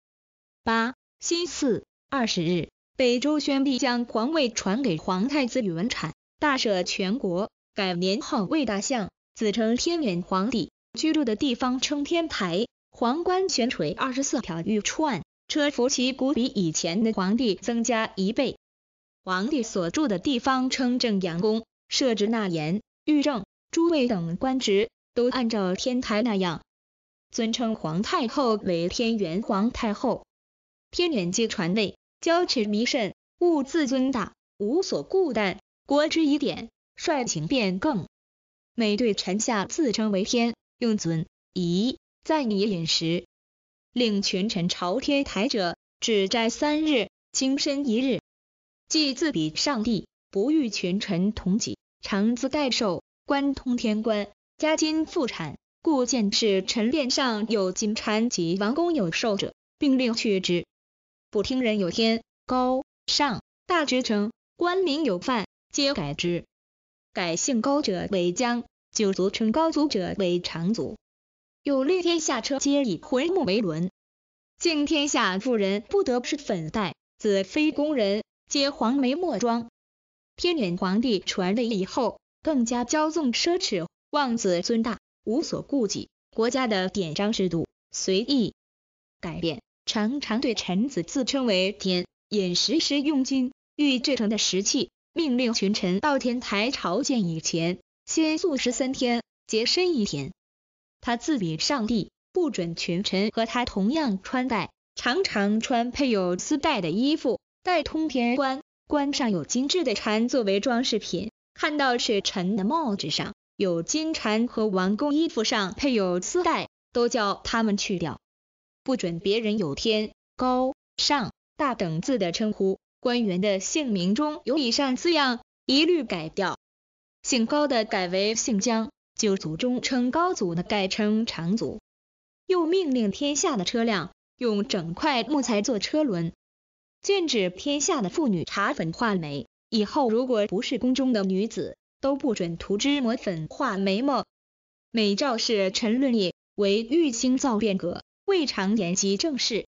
八新四二十日，北周宣帝将皇位传给皇太子宇文阐，大赦全国，改年号为大象，子称天元皇帝，居住的地方称天台。皇冠悬垂二十四条玉串，车服旗鼓比以前的皇帝增加一倍。皇帝所住的地方称正阳宫，设置纳言、御政、诸位等官职，都按照天台那样。尊称皇太后为天元皇太后，天元即传位，骄侈弥甚，勿自尊大，无所顾惮，国之疑典，率情变更，每对臣下自称为天，用尊疑。在你饮食，令群臣朝天台者，只斋三日，精身一日，即自比上帝，不与群臣同己。常自盖受，官通天官，加金复产，故见是臣殿上有金蝉及王公有寿者，并令去之。不听人有天高上大之称，官民有犯，皆改之。改姓高者为姜，九族称高族者为长族。有令天下车皆以浑木为轮，敬天下妇人不得是粉黛，子非宫人皆黄眉墨妆。天元皇帝传位以后，更加骄纵奢侈，妄自尊大，无所顾忌，国家的典章制度随意改变，常常对臣子自称为天，饮食时用金玉制成的食器，命令群臣到天台朝见以前，先素食三天，洁身一天。他自比上帝，不准群臣和他同样穿戴，常常穿配有丝带的衣服，戴通天冠，冠上有精致的蝉作为装饰品。看到使臣的帽子上有金蝉和王宫衣服上配有丝带，都叫他们去掉。不准别人有天高上大等字的称呼，官员的姓名中有以上字样，一律改掉。姓高的改为姓姜。九祖中称高祖的，改称长祖。又命令天下的车辆用整块木材做车轮，禁止天下的妇女搽粉画眉。以后如果不是宫中的女子，都不准涂脂抹粉画眉毛。美诏是陈论也为玉清造变革，未尝言及政事。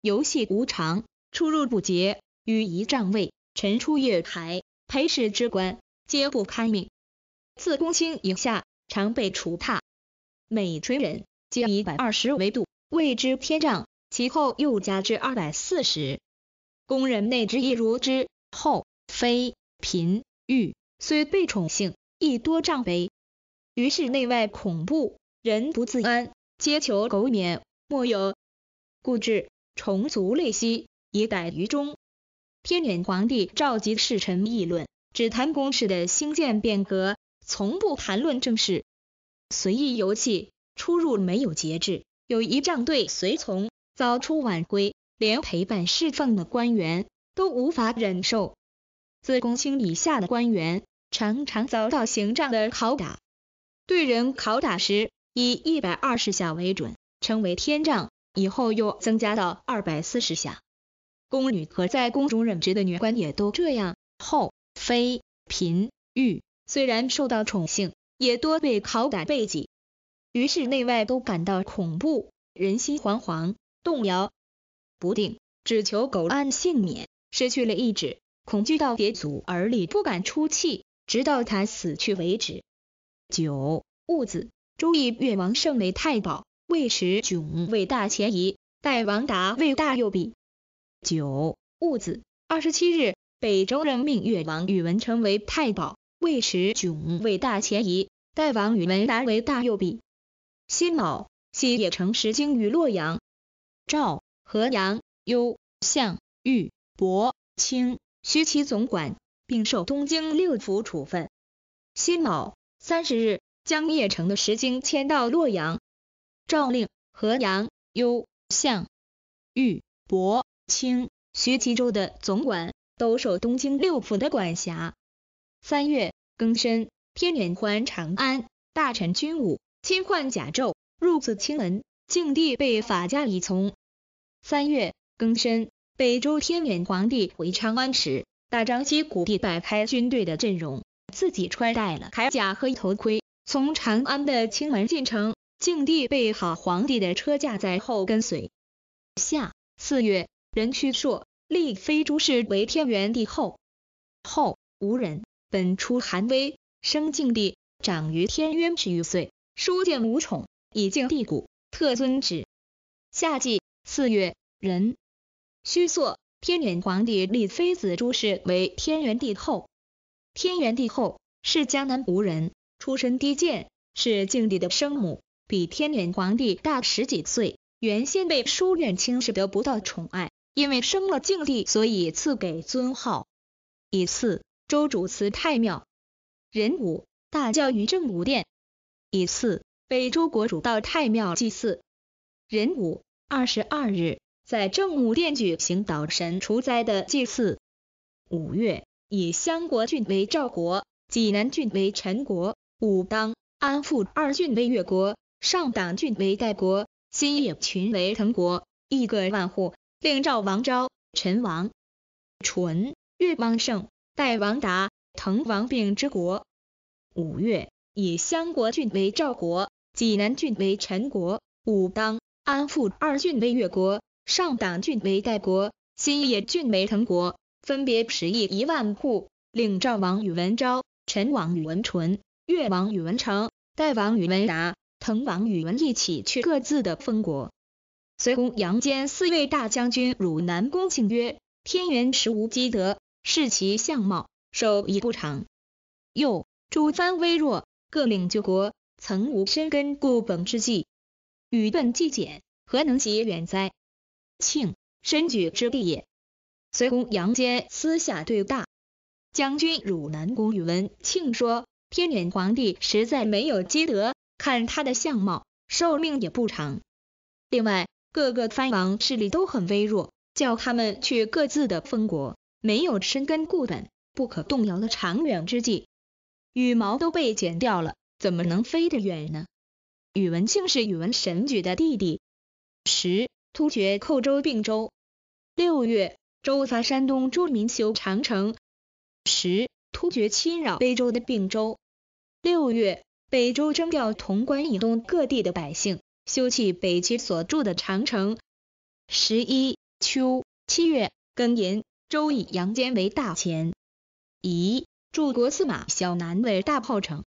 游戏无常，出入不节，于仪仗位，陈出月台、陪侍之官，皆不堪命。自公卿以下。常被除踏。每追人皆以百二十为度，谓之偏丈，其后又加至二百四十。宫人内之亦如之。后妃、嫔、御虽被宠幸，亦多丈杯。于是内外恐怖，人不自安，皆求苟免，莫有故至虫族类息，以逮于中。天年皇帝召集侍臣议论，只谈宫室的兴建变革。从不谈论正事，随意游戏，出入没有节制，有一仗队随从，早出晚归，连陪伴侍奉的官员都无法忍受。自公卿以下的官员，常常遭到刑杖的拷打。对人拷打时，以一百二十下为准，称为天杖；以后又增加到二百四十下。宫女和在宫中任职的女官也都这样。后妃、嫔、御。虽然受到宠幸，也多被拷打背脊，于是内外都感到恐怖，人心惶惶，动摇不定，只求苟安幸免，失去了意志，恐惧到迭足而立，不敢出气，直到他死去为止。九戊子，周易越王胜为太保，魏时迥为大前疑，代王达为大右弼。九戊子二十七日，北周任命越王宇文成为太保。魏时迥为大前移，代王宇文达为大右弼。辛卯，西邺城石经于洛阳。赵、河阳、幽、相、豫、博、清，徐齐总管，并受东京六府处分。辛卯，三十日，将邺城的石经迁到洛阳。诏令河阳、幽、相、豫、博、清、徐齐州的总管，都受东京六府的管辖。三月。庚申，天冕还长安，大臣军武亲换甲胄，入自清门。敬帝被法驾以从。三月，庚申，北周天冕皇帝回长安时，大张西鼓地摆开军队的阵容，自己穿戴了铠甲和头盔，从长安的清门进城。敬帝备好皇帝的车驾在后跟随。夏四月，人屈硕立非诸氏为天元帝后。后无人。本出寒微，生静帝，长于天渊十余岁，书贱无宠，以敬帝故，特尊之。夏季四月，壬。虚坐。天元皇帝立妃子朱氏为天元帝后。天元帝后是江南吴人，出身低贱，是敬帝的生母，比天元皇帝大十几岁。原先被书院轻视，得不到宠爱，因为生了敬帝，所以赐给尊号，以次。周主祠太庙，壬午，大教于正武殿，以祀北周国主到太庙祭祀。壬午，二十二日，在正武殿举行导神除灾的祭祀。五月，以襄国郡为赵国，济南郡为陈国，武当、安富二郡为越国，上党郡为代国，新野郡为滕国，邑各万户，令赵王昭、陈王淳、越王胜。代王达，滕王病之国。五月，以襄国郡为赵国，济南郡为陈国，武当、安富二郡为越国，上党郡为代国，新野郡为滕国，分别实邑一万户，令赵王宇文昭、陈王宇文纯、越王宇文成、代王宇文达、滕王宇文一起去各自的封国。随公杨坚四位大将军，汝南公庆曰：天元时无积德。视其相貌，寿以不长；又诸藩微弱，各领旧国，曾无深根固本之计，与本既简，何能及远哉？庆深举之地也。隋公杨坚私下对大将军汝南公宇文庆说：“天元皇帝实在没有积德，看他的相貌，寿命也不长。另外，各个藩王势力都很微弱，叫他们去各自的封国。”没有深根固本、不可动摇的长远之计，羽毛都被剪掉了，怎么能飞得远呢？宇文庆是宇文神举的弟弟。十，突厥寇州并州。六月，周发山东诸民修长城。十，突厥侵扰北周的并州。六月，北周征调潼关以东各地的百姓，修葺北齐所筑的长城。十一，秋，七月，庚寅，周以杨坚为大钱，乙，柱国司马小南为大炮城。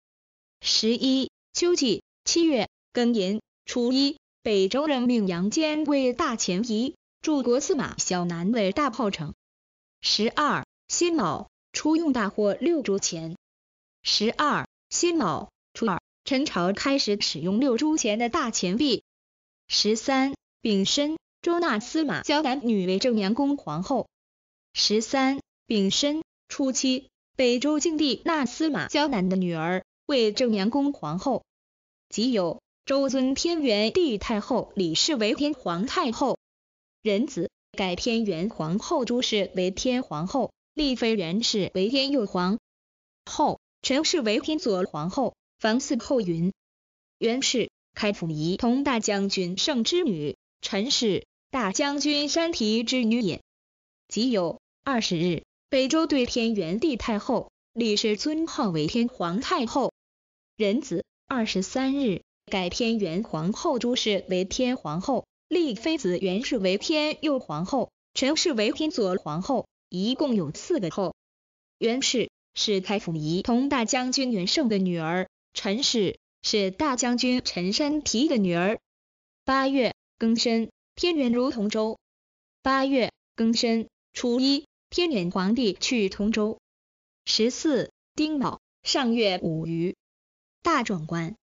十一秋季七月庚寅初一，北周任命杨坚为大钱仪，柱国司马小南为大炮城。十二辛卯初用大货六铢钱。十二辛卯初二，陈朝开始使用六铢钱的大钱币。十三丙申，周纳司马萧南女为正阳宫皇后。十三丙申初七，北周静帝纳司马交南的女儿为正阳宫皇后，即有周尊天元帝太后李氏为天皇太后，仁子改天元皇后朱氏为天皇后，丽妃袁氏为天佑皇后，陈氏为天左皇后。房四后云：袁氏开府仪同大将军盛之女，陈氏大将军山提之女也，即有。二十日，北周对天元帝太后李氏尊号为天皇太后，壬子。二十三日，改天元皇后朱氏为天皇后，立妃子元氏为天佑皇后，陈氏为天左皇后，一共有四个后。元氏是开府仪同大将军元胜的女儿，陈氏是大将军陈山提的女儿。八月庚申，天元如同周。八月庚申初一。天元皇帝去同州。十四丁卯上月五日大壮观，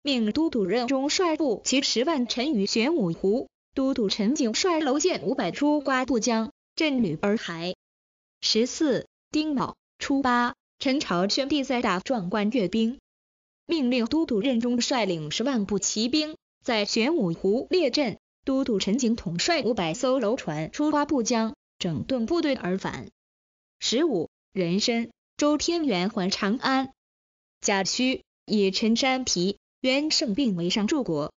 命都督任中率部骑十万陈于玄武湖，都督陈景率楼舰五百出瓜渡江镇旅而海。十四丁卯初八，陈朝宣帝在大壮观阅兵，命令都督任中率领十万步骑兵在玄武湖列阵，都督陈景统帅五百艘楼船出瓜渡江。整顿部队而返。十五，人参，周天元还长安。贾诩以陈山皮、袁胜并为上柱国。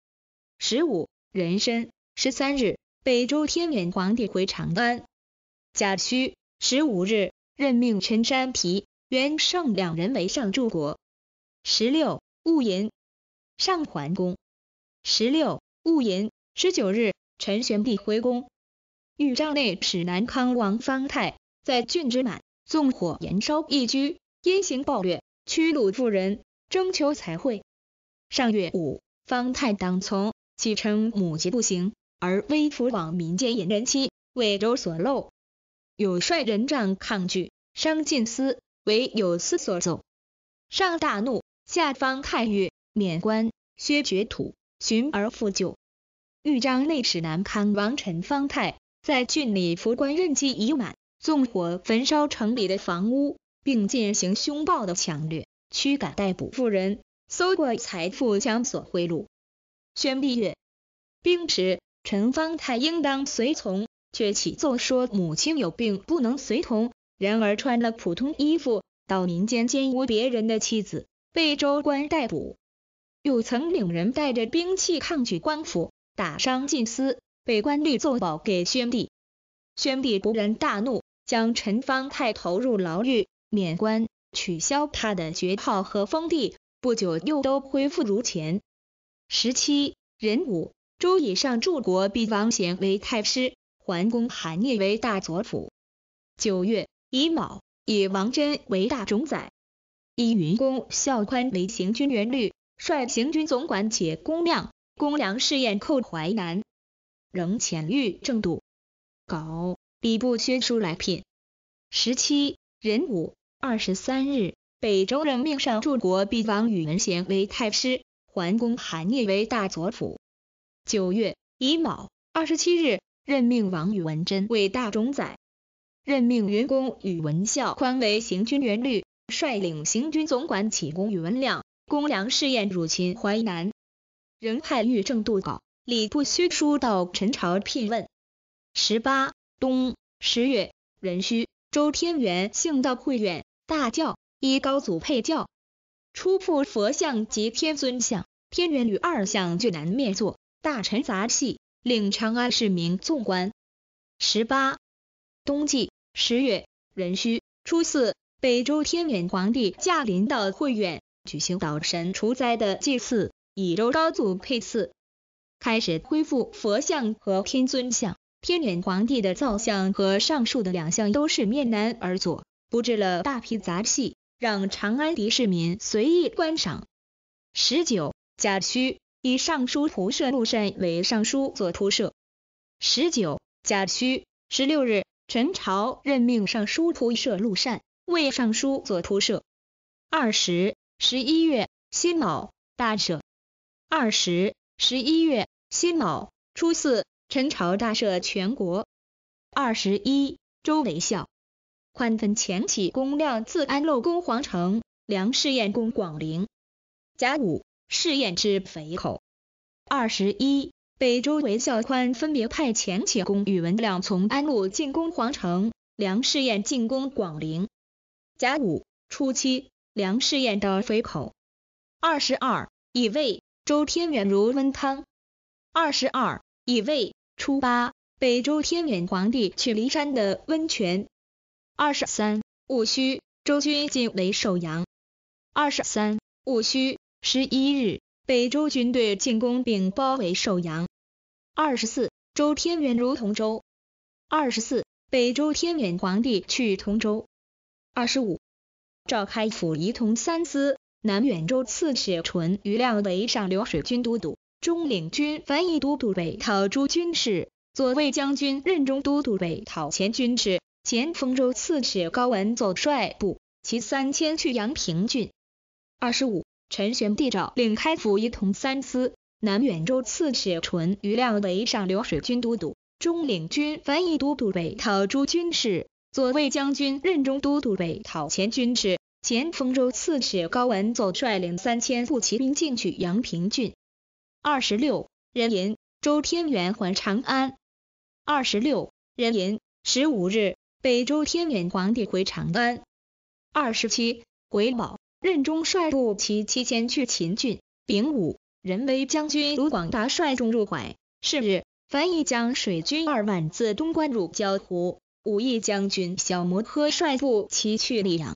十五，人参。十三日，北周天元皇帝回长安。贾诩十五日任命陈山皮、袁胜两人为上柱国。十六，戊寅，上桓宫。十六，戊寅，十九日，陈玄壁回宫。豫章内史南康王方泰在郡之满，纵火焚烧一居，阴行暴虐，驱掳妇人，征求财会。上月五，方泰当从，其称母疾不行，而微服往民间引人妻，为州所漏。有率人仗抗拒，伤近司，为有司所奏。上大怒，下方泰曰：免官，削爵土，寻而复旧。豫章内史南康王陈方泰。在郡里，服官任期已满，纵火焚烧城里的房屋，并进行凶暴的抢掠，驱赶逮捕妇人，搜刮财富，将所贿赂。宣帝曰：“兵时，陈方太应当随从，却启奏说母亲有病不能随同。然而穿了普通衣服到民间奸污别人的妻子，被州官逮捕。又曾领人带着兵器抗拒官府，打伤近司。”被官吏奏报给宣帝，宣帝勃然大怒，将陈方太投入牢狱，免官，取消他的爵号和封地。不久，又都恢复如前。十七，壬午，周以上诸国必王贤为太师，桓公韩聂为大左辅。九月乙卯，以王真为大冢宰，依云公孝宽为行军元律，率行军总管解公亮、公良试验寇淮南。仍遣御正度稿礼部宣书来聘。十七壬午二十三日，北周任命上柱国毕王宇文贤为太师，桓公韩聂为大左府。九月乙卯二十七日，任命王宇文贞为大冢宰，任命云公宇文孝宽为行军元律，率领行军总管启公宇文亮、公良试验入侵淮南，仍派御正度稿。礼部胥书到陈朝聘问。十八冬十月壬戌，周天元幸到会远大教，依高祖配教。初布佛像及天尊像，天元与二像俱南面坐。大臣杂戏，令长安市民纵观。十八冬季十月壬戌，初四，北周天元皇帝驾临到会远，举行祷神除灾的祭祀，以周高祖配祀。开始恢复佛像和天尊像，天元皇帝的造像和上述的两项都是面南而坐，布置了大批杂戏，让长安的市民随意观赏。十九甲戌以尚书仆射陆善为尚书左仆射。十九甲戌十六日，陈朝任命尚书仆射陆善为尚书左仆射。二十十一月辛卯大赦。二十十一月。辛卯初四，陈朝大赦全国。二十一，周为孝宽分前齐公亮自安陆攻皇城，梁士彦攻广陵。甲午，试验之肥口。二十一，北周为孝宽分别派遣齐公宇文亮从安陆进攻皇城，梁试彦进攻广陵。甲午初七，梁试彦到肥口。二十二，乙未，周天远如温汤。二十二乙未初八，北周天元皇帝去骊山的温泉。二十三戊戌，周军进围寿阳。二十三戊戌十一日，北周军队进攻并包围寿阳。二十四周天元如同州。二十四北周天元皇帝去同州。二十五，诏开府仪同三司南远州刺史淳于亮为上流水军都督。中领军翻译都督北讨诸军事，左卫将军任中都督北讨前军事，前丰州刺史高文奏率部骑三千去阳平郡。二十五，陈玄帝诏令开府仪同三司南远州刺史淳于亮为上流水军都督，中领军翻译都督北讨诸军事，左卫将军任中都督北讨前军事，前丰州刺史高文奏率领三千步骑兵进取阳平郡。二十六，任寅，周天元还长安。二十六，任寅，十五日，北周天元皇帝回长安。二十七，癸卯，任中率部骑七千去秦郡。丙午，任为将军卢广达率众入淮。是日，樊毅将水军二万自东关入交湖。武义将军小摩诃率部骑去溧阳。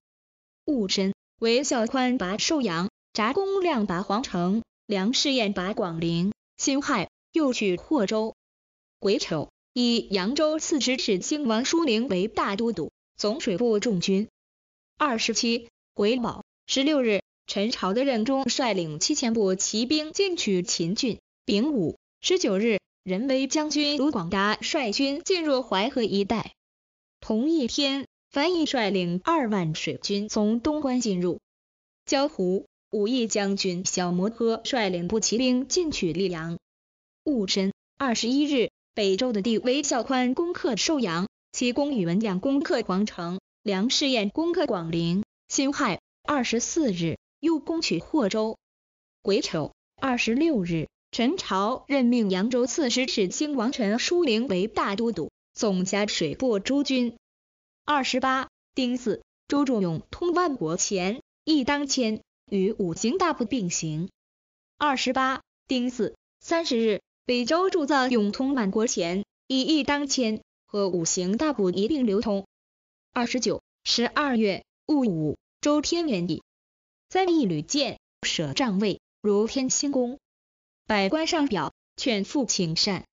戊申，韦孝宽拔寿阳，翟公亮拔黄城。梁世彦把广陵，辛亥又取霍州。癸丑，以扬州刺史史兴王书龄为大都督，总水部众军。二十七，癸卯，十六日，陈朝的任忠率领七千部骑兵进取秦郡。丙午，十九日，仁威将军卢广达率军进入淮河一带。同一天，樊毅率领二万水军从东关进入，交湖。武义将军小摩诃率领步骑兵进取溧阳。戊申，二十一日，北周的帝韦孝宽攻克寿阳，其功宇文亮攻克皇城，梁士彦攻克广陵。辛亥，二十四日，又攻取霍州。癸丑，二十六日，陈朝任命扬州刺史兴王陈叔陵为大都督，总辖水部诸军。二十八，丁巳，周仲永通万国钱一当千。与五行大部并行。二十八丁巳三十日，北周铸造永通万国钱，以一当千，和五行大部一并流通。二十九十二月戊午，周天元乙，在亿吕建舍帐位，如天星宫，百官上表劝父请善。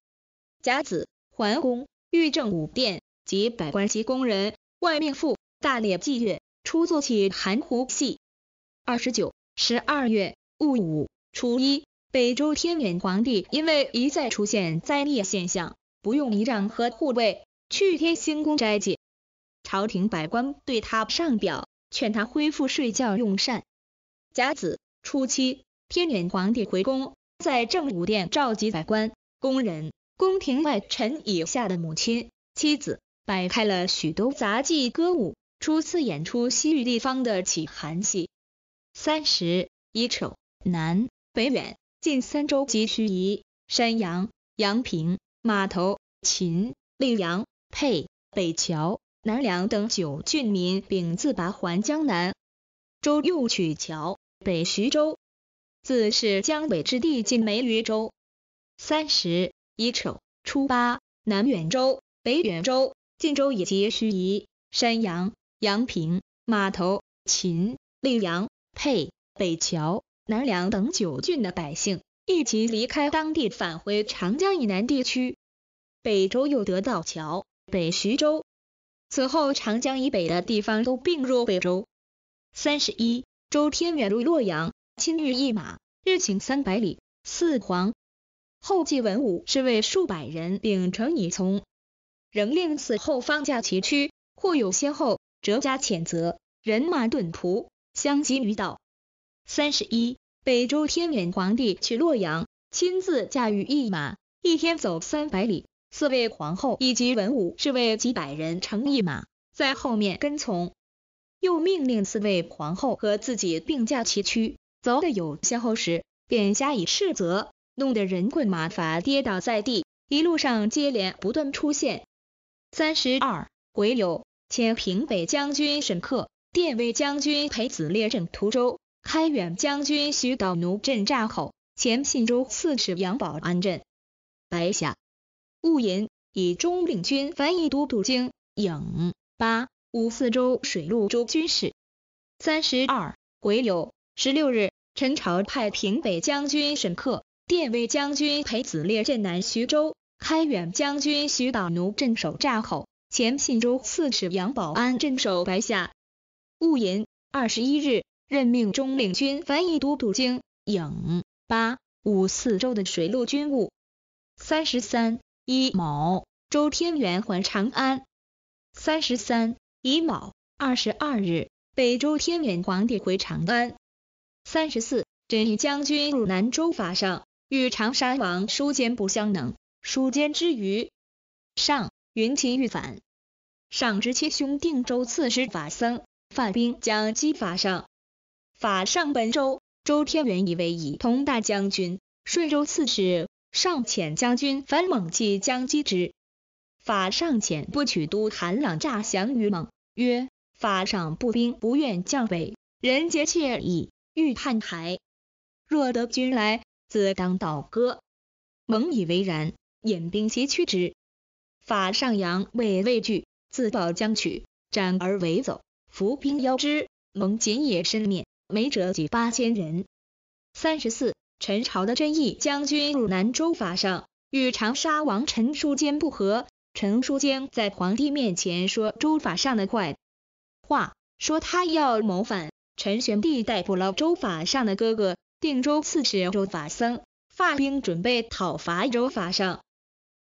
甲子桓公欲正五殿及百官及工人，外命父大列祭月，出作起含糊戏。二十九，十二月戊午初一，北周天远皇帝因为一再出现灾孽现象，不用仪仗和护卫去天星宫斋戒。朝廷百官对他上表，劝他恢复睡觉用膳。甲子初七，天远皇帝回宫，在正午殿召集百官、宫人、宫廷外臣以下的母亲、妻子，摆开了许多杂技歌舞，初次演出西域地方的起寒戏。三十乙丑，南北远、近三州及须夷、山阳、阳平、马头、秦、溧阳、沛、北谯、南梁等九郡民丙自拔还江南。周又取谯、北徐州，自是江北之地尽梅于州。三十乙丑，初八，南远州、北远州、晋州以及须夷、山阳、阳平、马头、秦、溧阳。沛、北谯、南梁等九郡的百姓一起离开当地，返回长江以南地区。北周又得到桥、北徐州。此后，长江以北的地方都并入北周。三十一，周天远入洛阳，亲御一马，日行三百里。四皇后继文武是为数百人，秉承以从。仍令此后方驾齐驱，或有先后，折加谴责，人马顿仆。相及于道。三十一，北周天元皇帝去洛阳，亲自驾驭一马，一天走三百里。四位皇后以及文武侍卫几百人乘一马在后面跟从。又命令四位皇后和自己并驾齐驱，走得有些后时，便加以斥责，弄得人困马乏，跌倒在地。一路上接连不断出现。三十二，癸酉，前平北将军沈克殿尉将军裴子烈镇滁州，开远将军徐岛奴镇乍口，前信州刺史杨宝安镇白下。戊寅，以中领军翻译都督京颖、八五四州水陆州军事。三十二癸酉，十六日，陈朝派平北将军沈克、殿尉将军裴子烈镇南徐州，开远将军徐岛奴镇守乍口，前信州刺史杨宝安镇守白下。戊寅二十一日，任命中领军翻译都督京颖、八五四州的水陆军务。三十三乙卯，周天元还长安。三十三乙卯二十二日，北周天元皇帝回长安。三十四镇西将军入南州法上，与长沙王书坚不相能，舒坚之余，上云秦欲反，上之七兄定州刺史法僧。范兵将击法上，法上本周。周天元以为已，同大将军顺州刺史上遣将军樊猛计将击之。法上遣不取都韩朗诈降于猛，曰：“法上不兵，不愿降北人，皆窃矣，欲叛台。若得军来，自当倒戈。”猛以为然，引兵袭取之。法上阳未畏惧，自保将取，斩而为走。伏兵邀之，蒙景也身免，每者几八千人。三十四，陈朝的真义将军入南州法上，与长沙王陈叔坚不和。陈叔坚在皇帝面前说周法上的坏话，说他要谋反。陈玄帝逮捕了周法上的哥哥定州刺史周法僧，发兵准备讨伐周法上。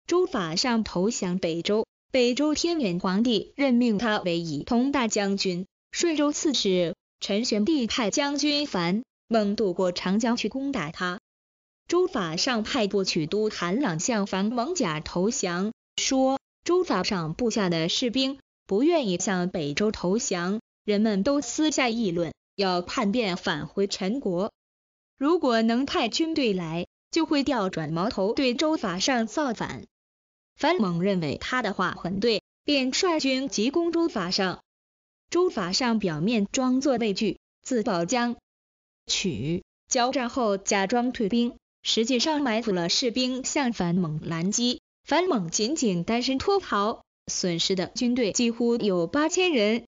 周法上投降北周。北周天元皇帝任命他为仪同大将军、顺州刺史。陈玄帝派将军樊猛渡过长江去攻打他。周法尚派部曲都韩朗向樊猛甲投降，说周法尚部下的士兵不愿意向北周投降，人们都私下议论要叛变返回陈国。如果能派军队来，就会调转矛头对周法尚造反。樊猛认为他的话很对，便率军急攻朱法上。朱法上表面装作畏惧，自保将取交战后，假装退兵，实际上埋伏了士兵向樊猛拦击。樊猛仅仅单身脱逃，损失的军队几乎有八千人。